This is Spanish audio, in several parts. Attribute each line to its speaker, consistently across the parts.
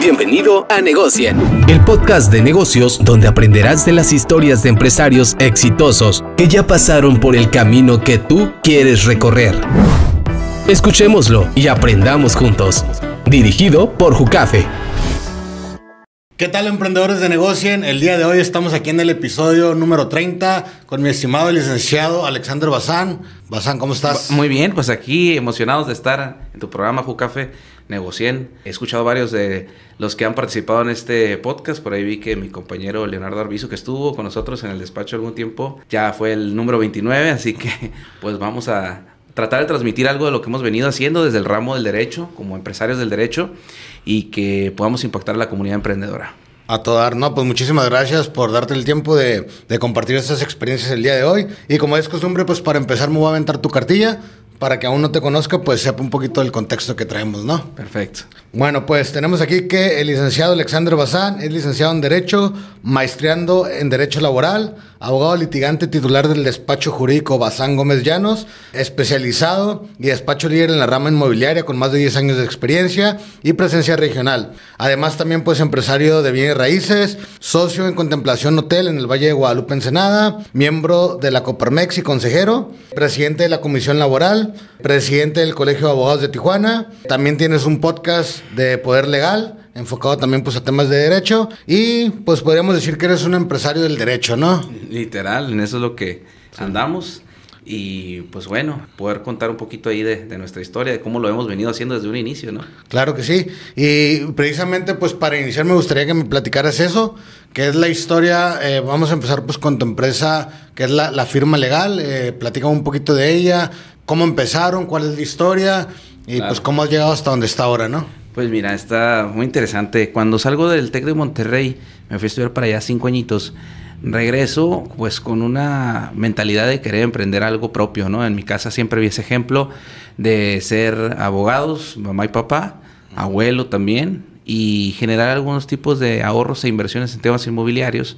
Speaker 1: Bienvenido a Negocien, el podcast de negocios donde aprenderás de las historias de empresarios exitosos que ya pasaron por el camino que tú quieres recorrer.
Speaker 2: Escuchémoslo y aprendamos juntos. Dirigido por Jucafe. ¿Qué tal emprendedores de Negocien? El día de hoy estamos aquí en el episodio número 30 con mi estimado licenciado Alexander Bazán. Bazán, ¿cómo estás? Muy
Speaker 1: bien, pues aquí emocionados de estar en tu programa Jucafe negocien. He escuchado varios de los que han participado en este podcast. Por ahí vi que mi compañero Leonardo Arbizu, que estuvo con nosotros en el despacho algún tiempo, ya fue el número 29. Así que, pues vamos a tratar de transmitir algo de lo que hemos venido haciendo desde el ramo del derecho, como empresarios del derecho, y que
Speaker 2: podamos impactar a la comunidad emprendedora. A todo No, pues muchísimas gracias por darte el tiempo de, de compartir estas experiencias el día de hoy. Y como es costumbre, pues para empezar me voy a aventar tu cartilla para que aún no te conozca, pues sepa un poquito del contexto que traemos, ¿no? Perfecto. Bueno, pues tenemos aquí que el licenciado Alexander Bazán es licenciado en Derecho, maestreando en Derecho Laboral, abogado litigante titular del despacho jurídico Bazán Gómez Llanos, especializado y despacho líder en la rama inmobiliaria con más de 10 años de experiencia y presencia regional. Además también pues empresario de bienes raíces, socio en Contemplación Hotel en el Valle de Guadalupe Ensenada, miembro de la Coparmex y consejero, presidente de la Comisión Laboral, presidente del Colegio de Abogados de Tijuana. También tienes un podcast de Poder Legal, enfocado también pues a temas de derecho. Y pues podríamos decir que eres un empresario del derecho, ¿no?
Speaker 1: Literal, en eso es lo que andamos. Y pues bueno, poder contar un poquito ahí de, nuestra historia, de cómo lo hemos venido haciendo desde un inicio, ¿no?
Speaker 2: Claro que sí. Y precisamente pues para iniciar me gustaría que me platicaras eso, que es la historia, eh, vamos a empezar pues con tu empresa, que es la, firma legal, eh, platica un poquito de ella, cómo empezaron, cuál es la historia y pues cómo has llegado hasta donde está ahora, ¿no?
Speaker 1: Pues mira, está muy interesante. Cuando salgo del TEC de Monterrey, me fui a estudiar para allá cinco añitos. Regreso pues con una mentalidad de querer emprender algo propio, ¿no? En mi casa siempre vi ese ejemplo de ser abogados, mamá y papá, abuelo también, y generar algunos tipos de ahorros e inversiones en temas inmobiliarios.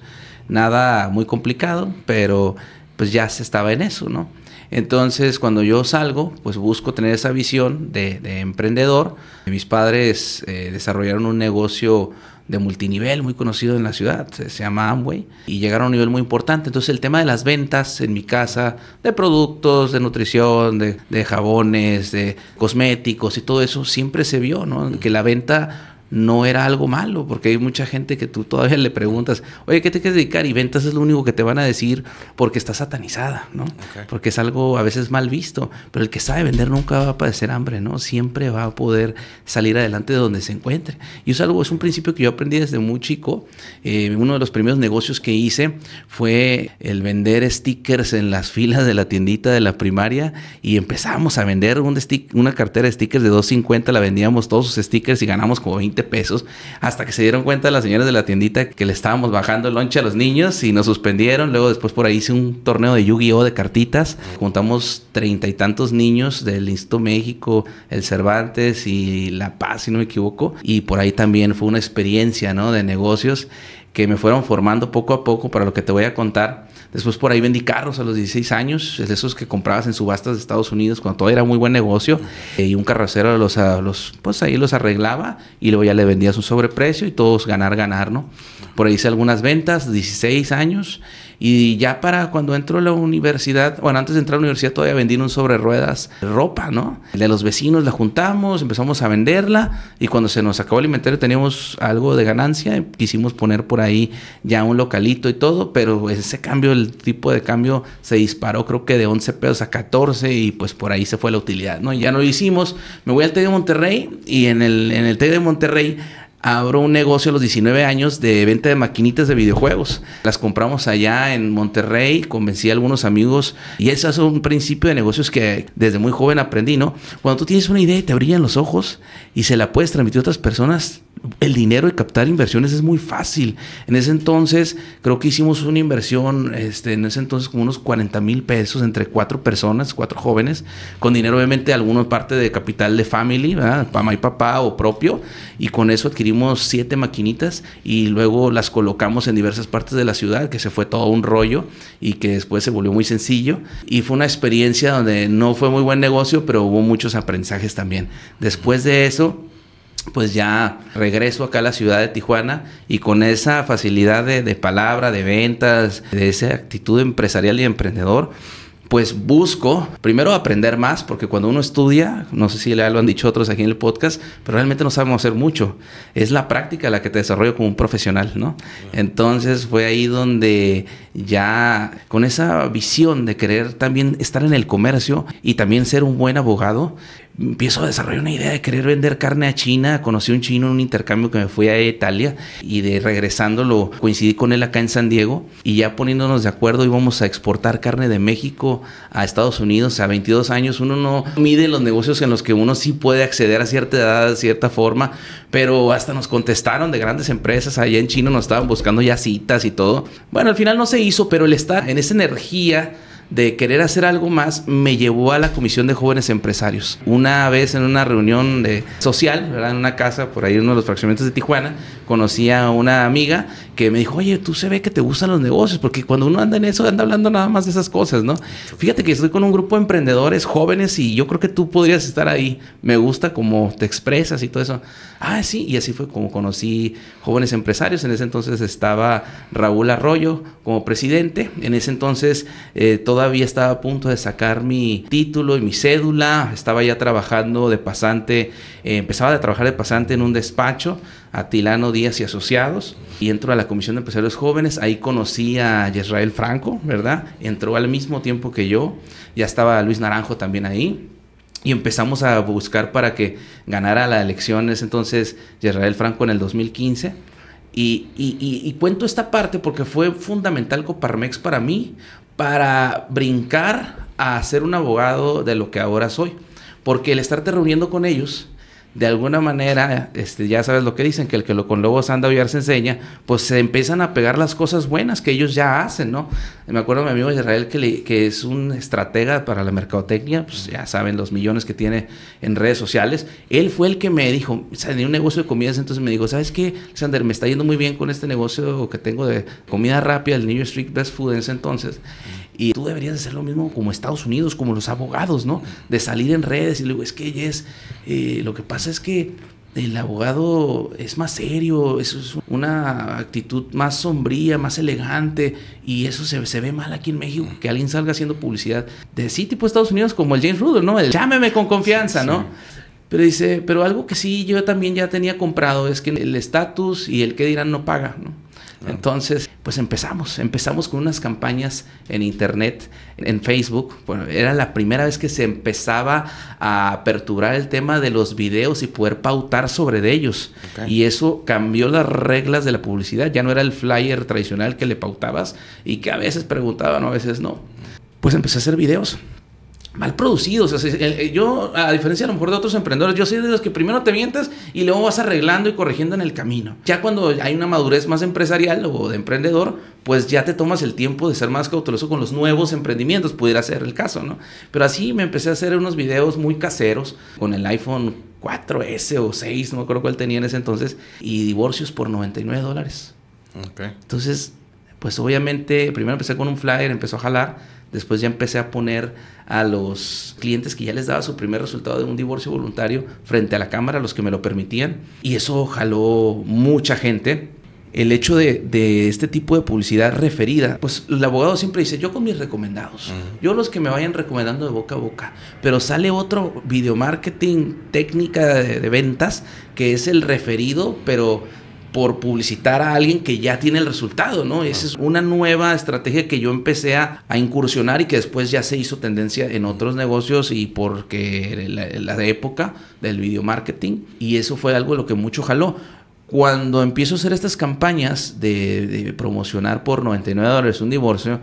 Speaker 1: Nada muy complicado, pero pues ya se estaba en eso, ¿no? Entonces, cuando yo salgo, pues busco tener esa visión de, emprendedor. Mis padres eh, desarrollaron un negocio de multinivel muy conocido en la ciudad, se, llama Amway, y llegaron a un nivel muy importante. Entonces el tema de las ventas en mi casa, de productos, de nutrición, de, de jabones, de cosméticos y todo eso, siempre se vio, ¿no? Que la venta no era algo malo, porque hay mucha gente que tú todavía le preguntas, oye, ¿qué te quieres dedicar? Y ventas es lo único que te van a decir porque está satanizada, ¿no? Porque es algo a veces mal visto, pero el que sabe vender nunca va a padecer hambre, ¿no? Siempre va a poder salir adelante de donde se encuentre. Y es algo, es un principio que yo aprendí desde muy chico. Eh, uno de los primeros negocios que hice fue el vender stickers en las filas de la tiendita de la primaria y empezamos a vender un una cartera de stickers de 2.50, la vendíamos todos sus stickers y ganamos como 20 pesos, hasta que se dieron cuenta las señoras de la tiendita que le estábamos bajando el lonche a los niños y nos suspendieron. Luego después por ahí hice un torneo de Yu-Gi-Oh de cartitas. Juntamos treinta y tantos niños del Instituto México, el Cervantes y La Paz, si no me equivoco. Y por ahí también fue una experiencia ¿no? de negocios que me fueron formando poco a poco para lo que te voy a contar. Después por ahí vendí carros a los 16 años, de esos que comprabas en subastas de Estados Unidos cuando todo era muy buen negocio. y un carrocero los, ah, los, pues ahí los arreglaba y luego ya le vendías un sobreprecio y todos ganar, ganar, ¿no? Por ahí hice algunas ventas, 16 años. Y ya para cuando entro a la universidad, bueno, antes de entrar a la universidad todavía vendí un sobre ruedas ropa, ¿no? De los vecinos la juntamos, empezamos a venderla y cuando se nos acabó el inventario teníamos algo de ganancia, quisimos poner por ahí ya un localito y todo, pero ese cambio, el tipo de cambio se disparó creo que de 11 pesos a 14 y pues por ahí se fue la utilidad, ¿no? ya no lo hicimos, me voy al TEC de Monterrey y en el, en el de Monterrey abro un negocio a los 19 años de venta de maquinitas de videojuegos. Las compramos allá en Monterrey, convencí a algunos amigos y ese es un principio de negocios que desde muy joven aprendí, ¿no? Cuando tú tienes una idea y te brillan los ojos y se la puedes transmitir a otras personas, el dinero y captar inversiones es muy fácil. En ese entonces creo que hicimos una inversión, este, en ese entonces como unos 40 mil pesos entre cuatro personas, cuatro jóvenes, con dinero obviamente alguna parte de capital de family, mamá y papá o propio, y con eso adquirimos adquirimos siete maquinitas y luego las colocamos en diversas partes de la ciudad, que se fue todo un rollo y que después se volvió muy sencillo. Y fue una experiencia donde no fue muy buen negocio, pero hubo muchos aprendizajes también. Después de eso, pues ya regreso acá a la ciudad de Tijuana y con esa facilidad de, de palabra, de ventas, de esa actitud empresarial y emprendedor, pues busco primero aprender más, porque cuando uno estudia, no sé si ya lo han dicho otros aquí en el podcast, pero realmente no sabemos hacer mucho. Es la práctica la que te desarrolla como un profesional, ¿no? Entonces fue ahí donde ya con esa visión de querer también estar en el comercio y también ser un buen abogado, empiezo a desarrollar una idea de querer vender carne a China. Conocí a un chino en un intercambio que me fui a Italia y de regresándolo coincidí con él acá en San Diego y ya poniéndonos de acuerdo íbamos a exportar carne de México a Estados Unidos a 22 años. Uno no mide los negocios en los que uno sí puede acceder a cierta edad, a cierta forma, pero hasta nos contestaron de grandes empresas allá en China, nos estaban buscando ya citas y todo. Bueno, al final no se hizo, pero el estar en esa energía de querer hacer algo más me llevó a la Comisión de Jóvenes Empresarios. Una vez en una reunión de, social, en una casa, por ahí en uno de los fraccionamientos de Tijuana, conocí a una amiga que me dijo, oye, tú se ve que te gustan los negocios, porque cuando uno anda en eso, anda hablando nada más de esas cosas, ¿no? Fíjate que estoy con un grupo de emprendedores jóvenes y yo creo que tú podrías estar ahí. Me gusta cómo te expresas y todo eso. Ah, sí, y así fue como conocí jóvenes empresarios. En ese entonces estaba Raúl Arroyo como presidente. En ese entonces, eh, todo todavía estaba a punto de sacar mi título y mi cédula, estaba ya trabajando de pasante, eh, empezaba a trabajar de pasante en un despacho, Atilano Díaz y Asociados, y entro a la Comisión de Empresarios Jóvenes, ahí conocí a Israel Franco, ¿verdad? Entró al mismo tiempo que yo, ya estaba Luis Naranjo también ahí. Y empezamos a buscar para que ganara la elección ese entonces Israel Franco en el 2015 y, cuento esta parte porque fue fundamental Coparmex para mí, para brincar a ser un abogado de lo que ahora soy. Porque el estarte reuniendo con ellos de alguna manera, este, ya sabes lo que dicen, que el que lo con lobos anda, a se enseña, pues se empiezan a pegar las cosas buenas que ellos ya hacen, ¿no? Me acuerdo de mi amigo Israel, que, que es un estratega para la mercadotecnia, pues ya saben los millones que tiene en redes sociales. Él fue el que me dijo, tenía un negocio de comidas, entonces me dijo, ¿sabes qué, Sander? Me está yendo muy bien con este negocio que tengo de comida rápida, el New Street Best Food en ese entonces. Y tú deberías hacer lo mismo como Estados Unidos, como los abogados, ¿no? De salir en redes y luego es que es. Eh, lo que pasa es que el abogado es más serio, es una actitud más sombría, más elegante, y eso se, ve mal aquí en México, que alguien salga haciendo publicidad de sí tipo Estados Unidos como el James Rudolph, ¿no? El llámeme con confianza, ¿no? Pero dice, pero algo que sí yo también ya tenía comprado es que el estatus y el que dirán no paga, ¿no? Ah. Entonces, pues empezamos, empezamos con unas campañas en internet, en Facebook. Bueno, era la primera vez que se empezaba a aperturar el tema de los videos y poder pautar sobre ellos. Y eso cambió las reglas de la publicidad. Ya no era el flyer tradicional que le pautabas y que a veces preguntaban, a veces no. Pues empecé a hacer videos mal producidos. Eh, yo, a diferencia a lo mejor de otros emprendedores, yo soy de los que primero te mientas y luego vas arreglando y corrigiendo en el camino. Ya cuando hay una madurez más empresarial o de emprendedor, pues ya te tomas el tiempo de ser más cauteloso con los nuevos emprendimientos, pudiera ser el caso, ¿no? Pero así me empecé a hacer unos videos muy caseros con el iPhone 4S o 6, no me acuerdo cuál tenía en ese entonces, y divorcios por 99 dólares. Entonces, pues obviamente, primero empecé con un flyer, empezó a jalar Después ya empecé a poner a los clientes que ya les daba su primer resultado de un divorcio voluntario frente a la cámara, los que me lo permitían. Y eso jaló mucha gente. El hecho de, este tipo de publicidad referida, pues el abogado siempre dice, yo con mis recomendados, yo los que me vayan recomendando de boca a boca, pero sale otro video marketing técnica de ventas que es el referido, pero por publicitar a alguien que ya tiene el resultado, ¿no? Esa es una nueva estrategia que yo empecé a, incursionar y que después ya se hizo tendencia en otros negocios y porque la, la época del video marketing y eso fue algo de lo que mucho jaló cuando empiezo a hacer estas campañas de, de, promocionar por 99 dólares un divorcio,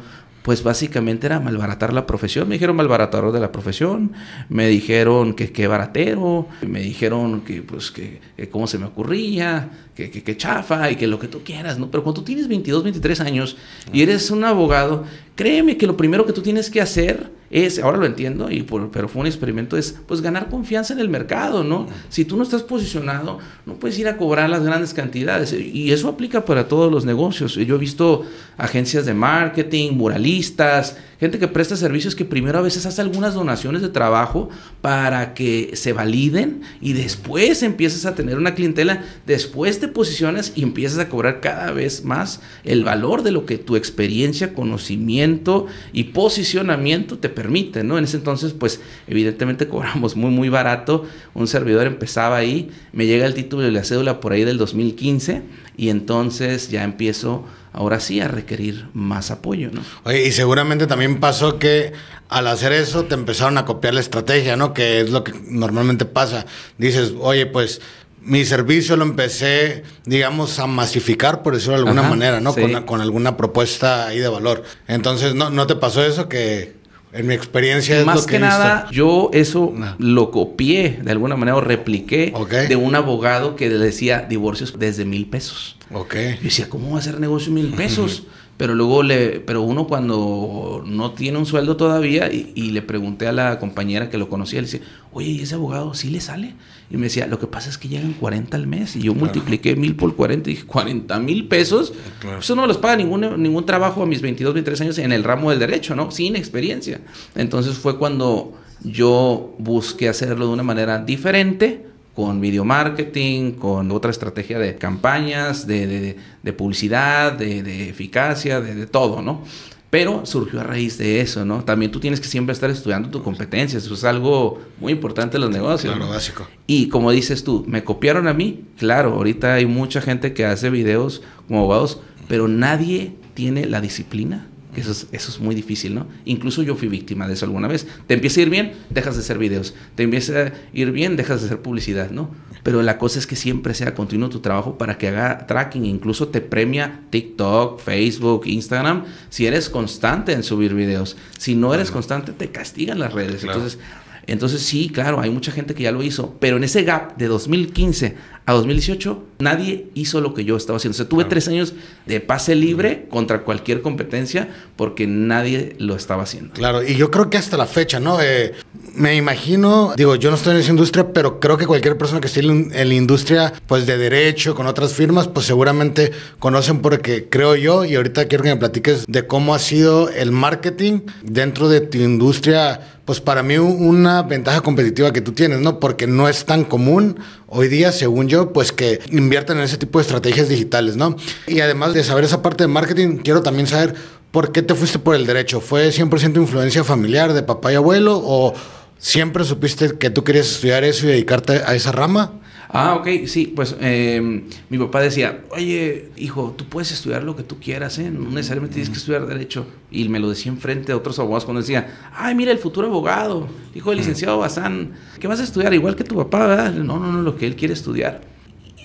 Speaker 1: pues básicamente era malbaratar la profesión. Me dijeron malbaratador de la profesión, me dijeron que qué baratero, me dijeron que pues que, cómo se me ocurría, que, que, chafa y que lo que tú quieras, ¿no? Pero cuando tú tienes 22, 23 años y eres un abogado, créeme que lo primero que tú tienes que hacer es, ahora lo entiendo, y por, pero fue un experimento, es pues ganar confianza en el mercado, ¿no? Si tú no estás posicionado, no puedes ir a cobrar las grandes cantidades. Eh, y eso aplica para todos los negocios. Yo he visto agencias de marketing, muralistas, gente que presta servicios que primero a veces hace algunas donaciones de trabajo para que se validen y después empiezas a tener una clientela, después te posicionas y empiezas a cobrar cada vez más el valor de lo que tu experiencia, conocimiento y posicionamiento te permite, ¿no? En ese entonces, pues evidentemente cobramos muy, muy barato. Un servidor empezaba ahí, me llega el título de la cédula por ahí del
Speaker 2: 2015 y entonces ya empiezo ahora sí a requerir más apoyo, ¿no? Oye, y seguramente también pasó que al hacer eso te empezaron a copiar la estrategia, ¿no? Que es lo que normalmente pasa. Dices, oye, pues mi servicio lo empecé, digamos, a masificar, por decirlo de alguna manera, ¿no? Con, alguna propuesta ahí de valor. Entonces, ¿no, ¿no te pasó eso que en mi experiencia es Más que, nada,
Speaker 1: yo eso lo copié de alguna manera o repliqué de un abogado que le decía divorcios desde mil pesos. Ok. Yo decía, ¿cómo va a ser negocio mil pesos? Pero luego, le, pero uno cuando no tiene un sueldo todavía, y, le pregunté a la compañera que lo conocía, le dice oye, ese abogado sí le sale? Y me decía, lo que pasa es que llegan 40 al mes, y yo multipliqué mil por 40, y dije, 40 mil pesos, eh, eso no los paga ningún, ningún trabajo a mis 22, 23 años en el ramo del derecho, ¿no? Sin experiencia. Entonces fue cuando yo busqué hacerlo de una manera diferente, con video marketing, con otra estrategia de campañas, de, publicidad, de, eficacia, de, todo, ¿no? Pero surgió a raíz de eso, ¿no? También tú tienes que siempre estar estudiando tus competencias, eso es algo muy importante en los negocios. Claro, básico. Y como dices tú, ¿me copiaron a mí? Claro, ahorita hay mucha gente que hace videos como abogados, pero nadie tiene la disciplina eso es, eso es muy difícil, ¿no? Incluso yo fui víctima de eso alguna vez. Te empieza a ir bien, dejas de hacer videos. Te empieza a ir bien, dejas de hacer publicidad, ¿no? Pero la cosa es que siempre sea continuo tu trabajo para que haga tracking. Incluso te premia TikTok, Facebook, Instagram, si eres constante en subir videos. Si no eres constante, te castigan las redes. Entonces... Entonces sí, claro, hay mucha gente que ya lo hizo, pero en ese gap de 2015 a 2018 Nadie hizo lo que yo estaba haciendo. O sea, tuve tres años de pase libre contra cualquier competencia porque
Speaker 2: nadie lo estaba haciendo. Claro, y yo creo que hasta la fecha, ¿no? Eh, me imagino, digo, yo no estoy en esa industria, pero creo que cualquier persona que esté en la industria, pues de derecho, con otras firmas, pues seguramente conocen porque creo yo, y ahorita quiero que me platiques de cómo ha sido el marketing dentro de tu industria pues para mí una ventaja competitiva que tú tienes, ¿no? Porque no es tan común hoy día, según yo, pues que invierten en ese tipo de estrategias digitales, ¿no? Y además de saber esa parte de marketing, quiero también saber por qué te fuiste por el derecho. ¿Fue 100% influencia familiar de papá y abuelo o siempre supiste que tú querías estudiar eso y dedicarte a esa rama? Ah, ok, sí, pues em, mi papá decía,
Speaker 1: oye, hijo, tú puedes estudiar lo que tú quieras, ¿eh? No necesariamente tienes que estudiar derecho. Y me lo decía enfrente a otros abogados cuando decía, ay, mira, el futuro abogado, hijo del licenciado Bazán, ¿qué vas a estudiar? Igual que tu papá, ¿verdad? No, no, no, lo que él quiere estudiar.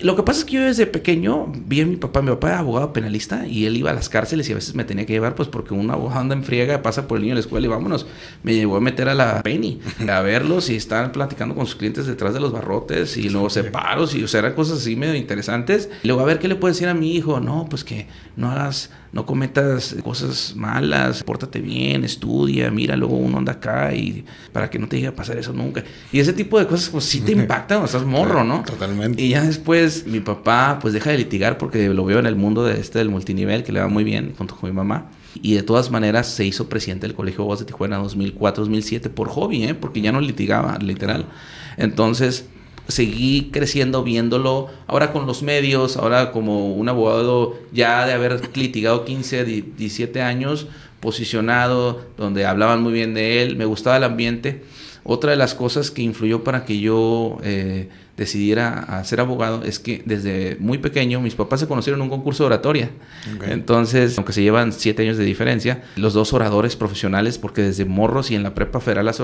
Speaker 1: Lo que pasa es que yo desde pequeño vi a mi papá, mi papá era abogado penalista y él iba a las cárceles y a veces me tenía que llevar, pues porque una abogado anda en friega, pasa por el niño de la escuela y vámonos. Me llevó a meter a la Penny a verlos y están platicando con sus clientes detrás de los barrotes y luego separos y, o sea, eran cosas así medio interesantes. Y luego, a ver, ¿qué le puedo decir a mi hijo? No, pues que no hagas no cometas cosas malas, pórtate bien, estudia, mira, luego uno anda acá y para que no te llegue a pasar eso nunca. Y ese tipo de cosas pues sí te impactan, o estás morro, ¿no? Totalmente. Y ya después mi papá pues deja de litigar porque lo veo en el mundo de este del multinivel que le va muy bien junto con mi mamá. Y de todas maneras se hizo presidente del Colegio Voz de Tijuana 2004-2007 por hobby, ¿eh? porque ya no litigaba, literal. Entonces, seguí creciendo viéndolo ahora con los medios, ahora como un abogado ya de haber litigado 15, 17 años, posicionado, donde hablaban muy bien de él, me gustaba el ambiente. Otra de las cosas que influyó para que yo eh, decidiera a ser abogado es que desde muy pequeño mis papás se conocieron en un concurso de oratoria. Entonces, aunque se llevan siete años de diferencia, los dos oradores profesionales, porque desde Morros y en la Prepa Federal hasta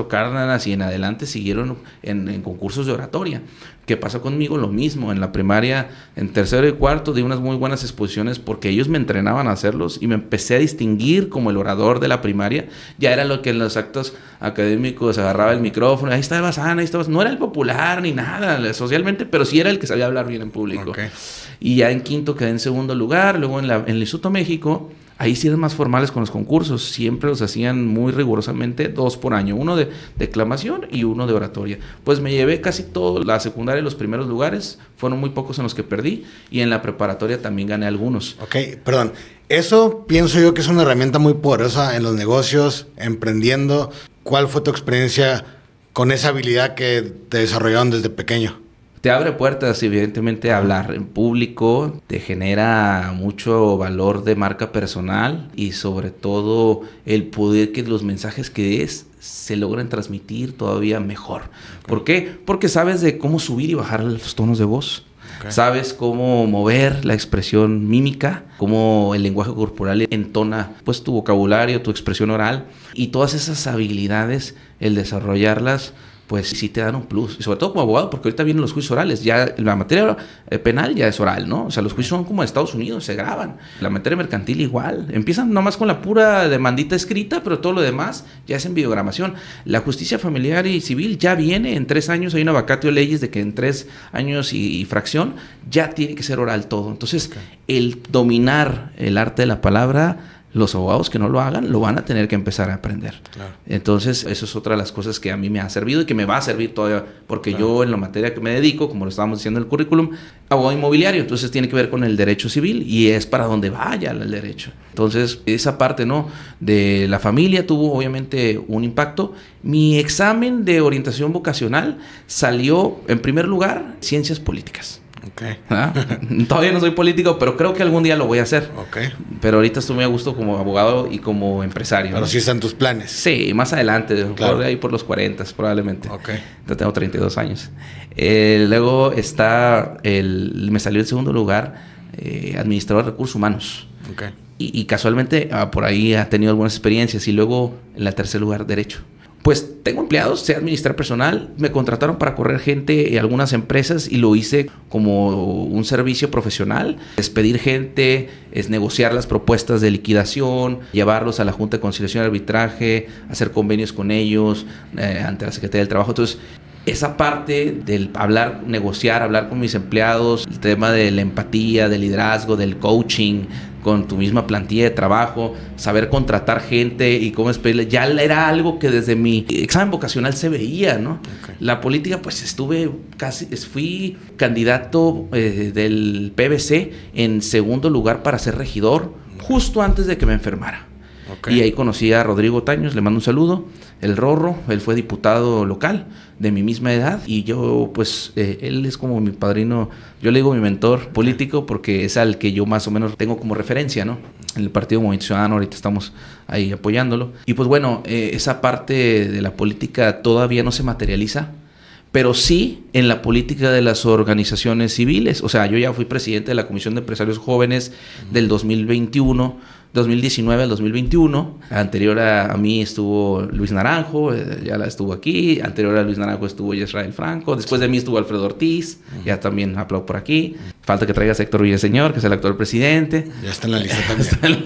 Speaker 1: y en adelante siguieron en, concursos de oratoria. ¿Qué pasa conmigo? Lo mismo. En la primaria, en tercero y cuarto, di unas muy buenas exposiciones porque ellos me entrenaban a hacerlos y me empecé a distinguir como el orador de la primaria. Ya era lo que en los actos académicos agarraba el micrófono. Ahí estaba sana, ahí estaba. No era el popular ni nada. Eso socialmente, pero sí era el que sabía hablar bien en público. Y ya en quinto quedé en segundo lugar, luego en, la, el Instituto México, ahí sí eran más formales con los concursos, siempre los hacían muy rigurosamente dos por año, uno de declamación y uno de oratoria. Pues me llevé casi todo, la secundaria Y los primeros lugares, fueron muy pocos en los que perdí y en la
Speaker 2: preparatoria también gané algunos. Ok, perdón. Eso pienso yo que es una herramienta muy poderosa en los negocios, emprendiendo. ¿Cuál fue tu experiencia con esa habilidad que te desarrollaron desde pequeño? abre puertas, evidentemente, hablar en público,
Speaker 1: te genera mucho valor de marca personal y sobre todo el poder que los mensajes que es se logran transmitir todavía mejor. ¿Por qué? Porque sabes de cómo subir y bajar los tonos de voz. Sabes cómo mover la expresión mímica, cómo el lenguaje corporal entona pues tu vocabulario, tu expresión oral y todas esas habilidades, el desarrollarlas pues sí te dan un plus. Y sobre todo como abogado, porque ahorita vienen los juicios orales. Ya la materia eh, penal ya es oral, ¿no? O sea, los juicios son como de Estados Unidos, se graban. La materia mercantil igual. Empiezan nomás con la pura demandita escrita, pero todo lo demás ya es en videogramación. La justicia familiar y civil ya viene en tres años. Hay un una de leyes de que en tres años y, fracción ya tiene que ser oral todo. Entonces, el dominar el arte de la palabra los abogados que no lo hagan lo van a tener que empezar a aprender. Entonces, eso es otra de las cosas que a mí me ha servido y que me va a servir todavía, porque yo en la materia que me dedico, como lo estábamos diciendo en el currículum, abogado inmobiliario, entonces tiene que ver con el derecho civil y es para donde vaya el derecho. Entonces, esa parte, ¿no? De la familia tuvo obviamente un impacto. Mi examen de orientación vocacional salió, en primer lugar, ciencias políticas. Okay. Todavía no soy político, pero creo que algún día lo voy a hacer. Okay. Pero ahorita estoy muy a gusto como abogado y como empresario. Pero si están tus planes. Sí, más adelante, por ahí por los 40 probablemente. Okay. yo tengo 32 años. Eh, luego está, el, me salió el segundo lugar, eh, administrador de recursos humanos. Y, y, casualmente ah, por ahí ha tenido algunas experiencias. Y luego en el tercer lugar, derecho pues tengo empleados, sé administrar personal, me contrataron para correr gente en algunas empresas y lo hice como un servicio profesional, despedir gente, es negociar las propuestas de liquidación, llevarlos a la Junta de Conciliación y Arbitraje, hacer convenios con ellos eh, ante la Secretaría del Trabajo. Entonces, esa parte del hablar, negociar, hablar con mis empleados, el tema de la empatía, del liderazgo, del coaching, con tu misma plantilla de trabajo, saber contratar gente y cómo despedirle, ya era algo que desde mi examen vocacional se veía, ¿no? La política, pues estuve casi, fui candidato eh, del PBC en segundo lugar para ser regidor justo antes de que me enfermara. Y ahí conocí a Rodrigo Taños, le mando un saludo, el Rorro, él fue diputado local de mi misma edad y yo pues eh, él es como mi padrino, yo le digo mi mentor político porque es al que yo más o menos tengo como referencia, ¿no? En el Partido Movimiento Ciudadano ahorita estamos ahí apoyándolo. Y pues bueno, eh, esa parte de la política todavía no se materializa pero sí en la política de las organizaciones civiles. O sea, yo ya fui presidente de la Comisión de Empresarios Jóvenes del 2021 2019 al 2021. Anterior a, mí estuvo Luis Naranjo, eh, ya la estuvo aquí. Anterior a Luis Naranjo estuvo Israel Franco. Después de mí estuvo Alfredo Ortiz, ya también aplaudo por aquí. Falta que traigas a Héctor Villaseñor,
Speaker 2: que es el actual presidente. Ya está en la lista también.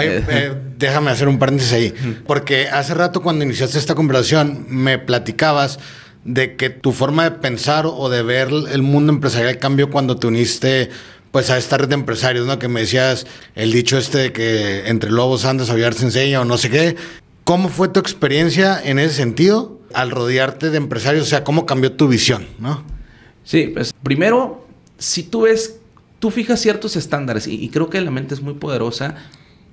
Speaker 2: Eh, eh, déjame hacer un paréntesis ahí. Porque hace rato cuando iniciaste esta conversación me platicabas de que tu forma de pensar o de ver el mundo empresarial cambió cuando te uniste pues a esta red de empresarios, ¿no? Que me decías el dicho este de que entre lobos andas, aviar se enseña o no sé qué. ¿Cómo fue tu experiencia en ese sentido al rodearte de empresarios? O sea, ¿cómo cambió tu visión, no? Sí, pues primero, si tú ves, tú
Speaker 1: fijas ciertos estándares y, creo que la mente es muy poderosa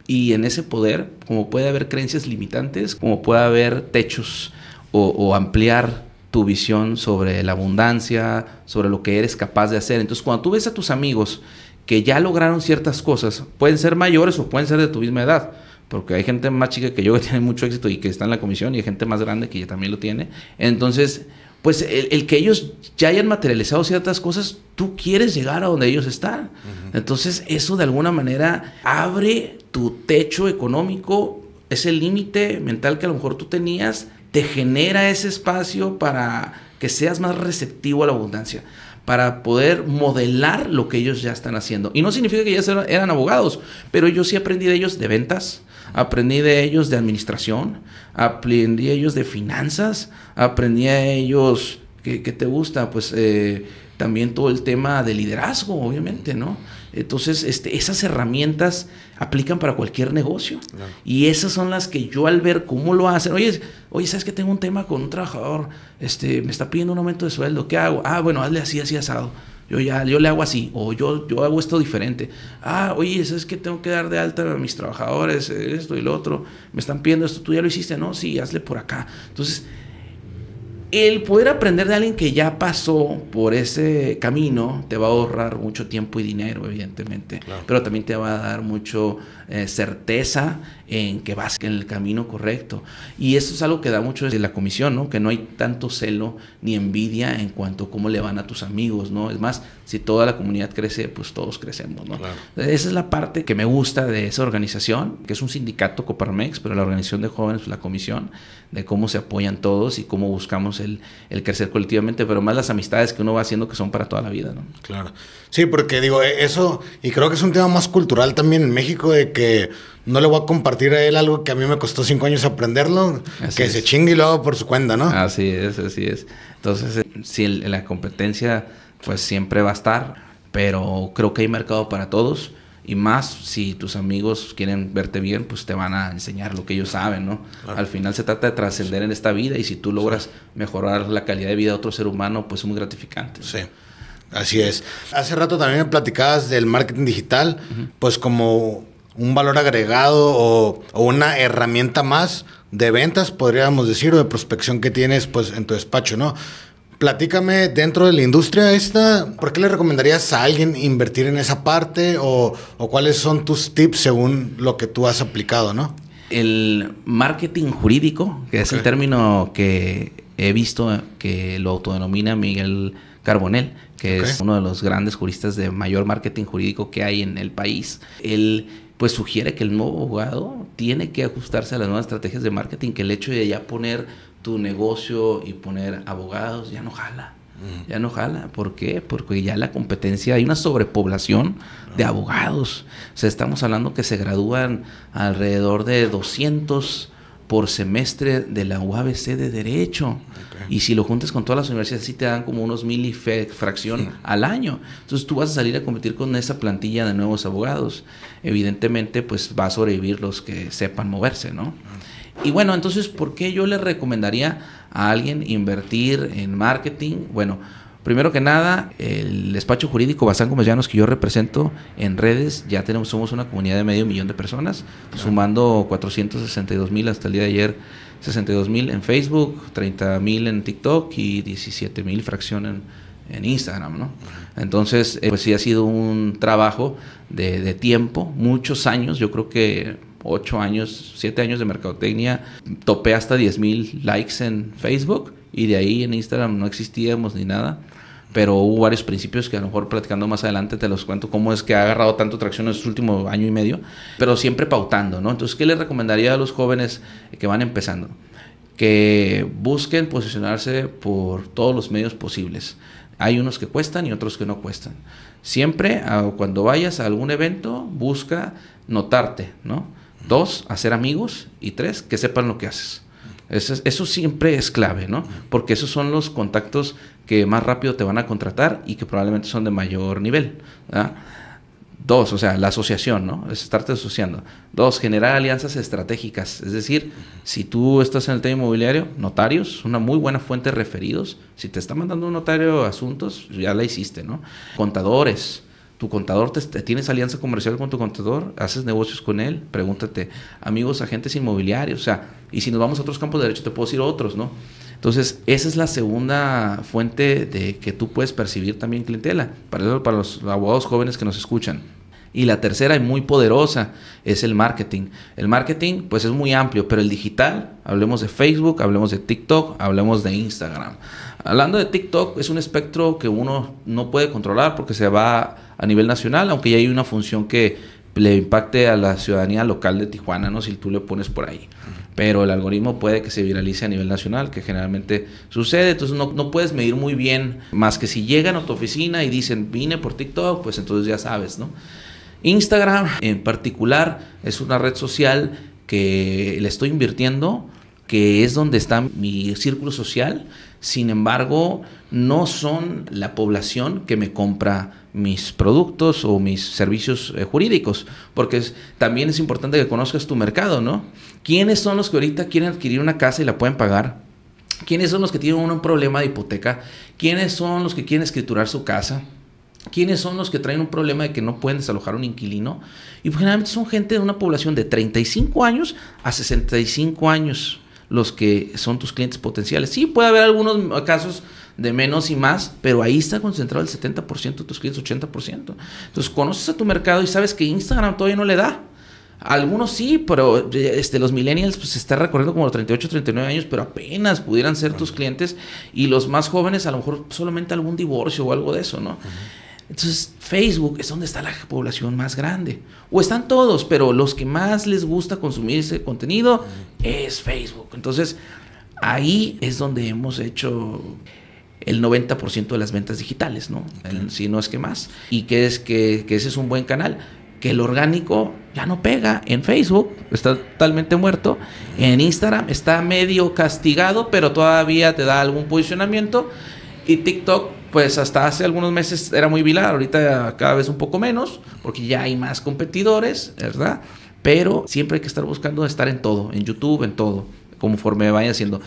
Speaker 1: y en ese poder, como puede haber creencias limitantes, como puede haber techos o ampliar tu visión sobre la abundancia, sobre lo que eres capaz de hacer. Entonces, cuando tú ves a tus amigos que ya lograron ciertas cosas, pueden ser mayores o pueden ser de tu misma edad, porque hay gente más chica que yo que tiene mucho éxito y que está en la comisión y hay gente más grande que ella también lo tiene. Entonces, pues el, que ellos ya hayan materializado ciertas cosas, tú quieres llegar a donde ellos están. Entonces, eso de alguna manera abre tu techo económico, ese límite mental que a lo mejor tú tenías te genera ese espacio para que seas más receptivo a la abundancia, para poder modelar lo que ellos ya están haciendo. Y no significa que ellos eran abogados, pero yo sí aprendí de ellos de ventas, aprendí de ellos de administración, aprendí de ellos de finanzas, aprendí de ellos, ¿qué, te gusta? Pues... Eh, también todo el tema de liderazgo, obviamente, ¿no? Entonces, este, esas herramientas aplican para cualquier negocio. Y esas son las que yo al ver cómo lo hacen, oye, oye, ¿sabes que tengo un tema con un trabajador? Este, me está pidiendo un aumento de sueldo, ¿qué hago? Ah, bueno, hazle así, así asado. Yo ya, yo le hago así, o yo, yo hago esto diferente. Ah, oye, ¿sabes que tengo que dar de alta a mis trabajadores, esto y lo otro? Me están pidiendo esto, tú ya lo hiciste, ¿no? Sí, hazle por acá. Entonces, el poder aprender de alguien que ya pasó por ese camino te va a ahorrar mucho tiempo y dinero, evidentemente, pero también te va a dar mucho eh, certeza en que vas en el camino correcto. Y eso es algo que da mucho de la comisión, ¿no? Que no hay tanto celo ni envidia en cuanto a cómo le van a tus amigos, ¿no? Es más, si toda la comunidad crece, pues todos crecemos, ¿no? Esa es la parte que me gusta de esa organización, que es un sindicato Coparmex, pero la organización de jóvenes, pues, la comisión, de cómo se apoyan todos y cómo buscamos el, el crecer
Speaker 2: colectivamente, pero más las amistades que uno va haciendo que son para toda la vida, ¿no? Claro. Sí, porque digo, e, eso, y creo que es un tema más cultural también en México de que no le voy a compartir a él algo que a mí me costó cinco años aprenderlo, que se chingue y lo hago por su cuenta, ¿no? Así es, así es.
Speaker 1: Entonces, eh, si la competencia, pues siempre va a estar, pero creo que hay mercado para todos. Y más si tus amigos quieren verte bien, pues te van a enseñar lo que ellos saben, ¿no? Al final se trata de trascender en esta vida y si tú logras mejorar la calidad de vida
Speaker 2: de otro ser humano, pues es muy gratificante. Sí. Así es. Hace rato también platicabas del marketing digital, pues como un valor agregado o, una herramienta más de ventas, podríamos decir, o de prospección que tienes pues en tu despacho, ¿no? Platícame dentro de la industria esta, ¿por qué le recomendarías a alguien invertir en esa parte o, cuáles son tus tips según lo que tú has aplicado, ¿no?
Speaker 1: El marketing jurídico, que es el término que he visto que lo autodenomina Miguel Carbonell, que es uno de los grandes juristas de mayor marketing jurídico que hay en el país. el pues sugiere que el nuevo abogado tiene que ajustarse a las nuevas estrategias de marketing, que el hecho de ya poner tu negocio y poner abogados ya no jala. Ya no jala. ¿Por qué? Porque ya la competencia, hay una sobrepoblación de ah. abogados. O sea, estamos hablando que se gradúan alrededor de 200 por semestre de la UABC de Derecho. Y si lo juntas con todas las universidades, sí te dan como unos mil y fracción al año. Entonces tú vas a salir a competir con esa plantilla de nuevos abogados. Evidentemente, pues va a sobrevivir los que sepan moverse, ¿no? Y bueno, entonces, ¿por qué yo le recomendaría a alguien invertir en marketing? Bueno, Primero que nada, el despacho jurídico Bastán Gómez Llanos que yo represento en redes, ya tenemos, somos una comunidad de medio millón de personas, sumando 462 mil hasta el día de ayer, 62 mil en Facebook, 30 mil en TikTok y 17 mil fracción en, Instagram, ¿no? Entonces, eh, pues sí ha sido un trabajo de, de tiempo, muchos años, yo creo que 8 años, 7 años de mercadotecnia, topé hasta 10 mil likes en Facebook y de ahí en Instagram no existíamos ni nada pero hubo varios principios que a lo mejor platicando más adelante te los cuento cómo es que ha agarrado tanto tracción en este último año y medio, pero siempre pautando, ¿no? Entonces, ¿qué les recomendaría a los jóvenes que van empezando? Que busquen posicionarse por todos los medios posibles. Hay unos que cuestan y otros que no cuestan. Siempre, cuando vayas a algún evento, busca notarte, ¿no? Dos, hacer amigos. Y tres, que sepan lo que haces. Eso, siempre es clave, ¿no? Porque esos son los contactos que más rápido te van a contratar y que probablemente son de mayor nivel. ¿ah? Dos, o sea, la asociación, ¿no? Es estarte asociando. Dos, generar alianzas estratégicas. Es decir, si tú estás en el tema inmobiliario, notarios, una muy buena fuente de referidos. Si te está mandando un notario asuntos, ya la hiciste, ¿no? Contadores tu contador, te, tienes alianza comercial con tu contador, haces negocios con él, pregúntate, amigos, agentes inmobiliarios, o sea, y si nos vamos a otros campos de derecho, te puedo decir otros, ¿no? Entonces, esa es la segunda fuente de que tú puedes percibir también clientela, para, eso, para los abogados jóvenes que nos escuchan. Y la tercera y muy poderosa es el marketing. El marketing pues es muy amplio, pero el digital, hablemos de Facebook, hablemos de TikTok, hablemos de Instagram. Hablando de TikTok, es un espectro que uno no puede controlar porque se va a nivel nacional, aunque ya hay una función que le impacte a la ciudadanía local de Tijuana, ¿no? Si tú le pones por ahí. Pero el algoritmo puede que se viralice a nivel nacional, que generalmente sucede. Entonces no, no puedes medir muy bien, más que si llegan a tu oficina y dicen, vine por TikTok, pues entonces ya sabes, ¿no? Instagram en particular es una red social que le estoy invirtiendo, que es donde está mi círculo social. Sin embargo, no son la población que me compra mis productos o mis servicios eh, jurídicos, porque también es importante que conozcas tu mercado, ¿no? ¿Quiénes son los que ahorita quieren adquirir una casa y la pueden pagar? ¿Quiénes son los que tienen un problema de hipoteca? ¿Quiénes son los que quieren escriturar su casa? ¿Quiénes son los que traen un problema de que no pueden desalojar un inquilino? Y generalmente son gente de una población de 35 años a 65 años los que son tus clientes potenciales. Sí, puede haber algunos casos de menos y más, pero ahí está concentrado el 70% de tus clientes, 80%. Entonces conoces a tu mercado y sabes que Instagram todavía no le da. Algunos sí, pero este, los millennials se pues, está recorriendo como los 38, 39 años, pero apenas pudieran ser tus clientes y los más jóvenes a lo mejor solamente algún divorcio o algo de eso, ¿no? Entonces, Facebook es donde está la población más grande. O están todos, pero los que más les gusta consumir ese contenido es Facebook. Entonces, ahí es donde hemos hecho el 90% de las ventas digitales, ¿no? si no es que más. Y que, es, que, ese es un buen canal que el orgánico ya no pega. En Facebook está totalmente muerto. En Instagram está medio castigado, pero todavía te da algún posicionamiento. Y TikTok, pues hasta hace algunos meses era muy vilar. Ahorita cada vez un poco menos, porque ya hay más competidores, ¿verdad? Pero siempre hay que estar buscando estar en todo, en YouTube, en todo, conforme vaya haciendo.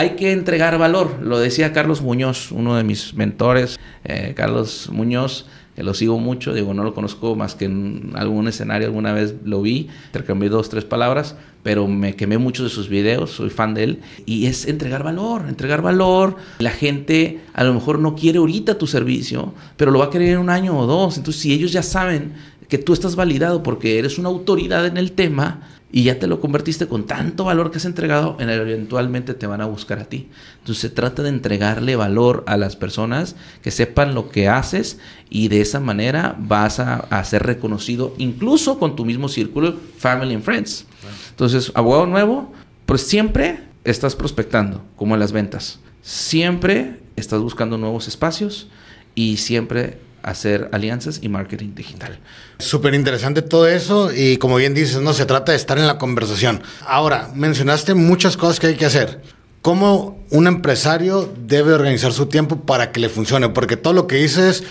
Speaker 1: Hay que entregar valor, lo decía Carlos Muñoz, uno de mis mentores, eh, Carlos Muñoz, que lo sigo mucho, digo, no lo conozco más que en algún escenario, alguna vez lo vi, intercambié dos, tres palabras, pero me quemé muchos de sus videos, soy fan de él, y es entregar valor, entregar valor. La gente a lo mejor no quiere ahorita tu servicio, pero lo va a querer en un año o dos, entonces si ellos ya saben que tú estás validado porque eres una autoridad en el tema, y ya te lo convertiste con tanto valor que has entregado, en el eventualmente te van a buscar a ti. Entonces se trata de entregarle valor a las personas, que sepan lo que haces y de esa manera vas a, a ser reconocido incluso con tu mismo círculo, family and friends. Entonces, abogado nuevo, pues siempre estás prospectando, como en las ventas. Siempre estás
Speaker 2: buscando nuevos espacios y siempre hacer alianzas y marketing digital. Súper interesante todo eso y como bien dices, no se trata de estar en la conversación. Ahora, mencionaste muchas cosas que hay que hacer. ¿Cómo un empresario debe organizar su tiempo para que le funcione? Porque todo lo que dices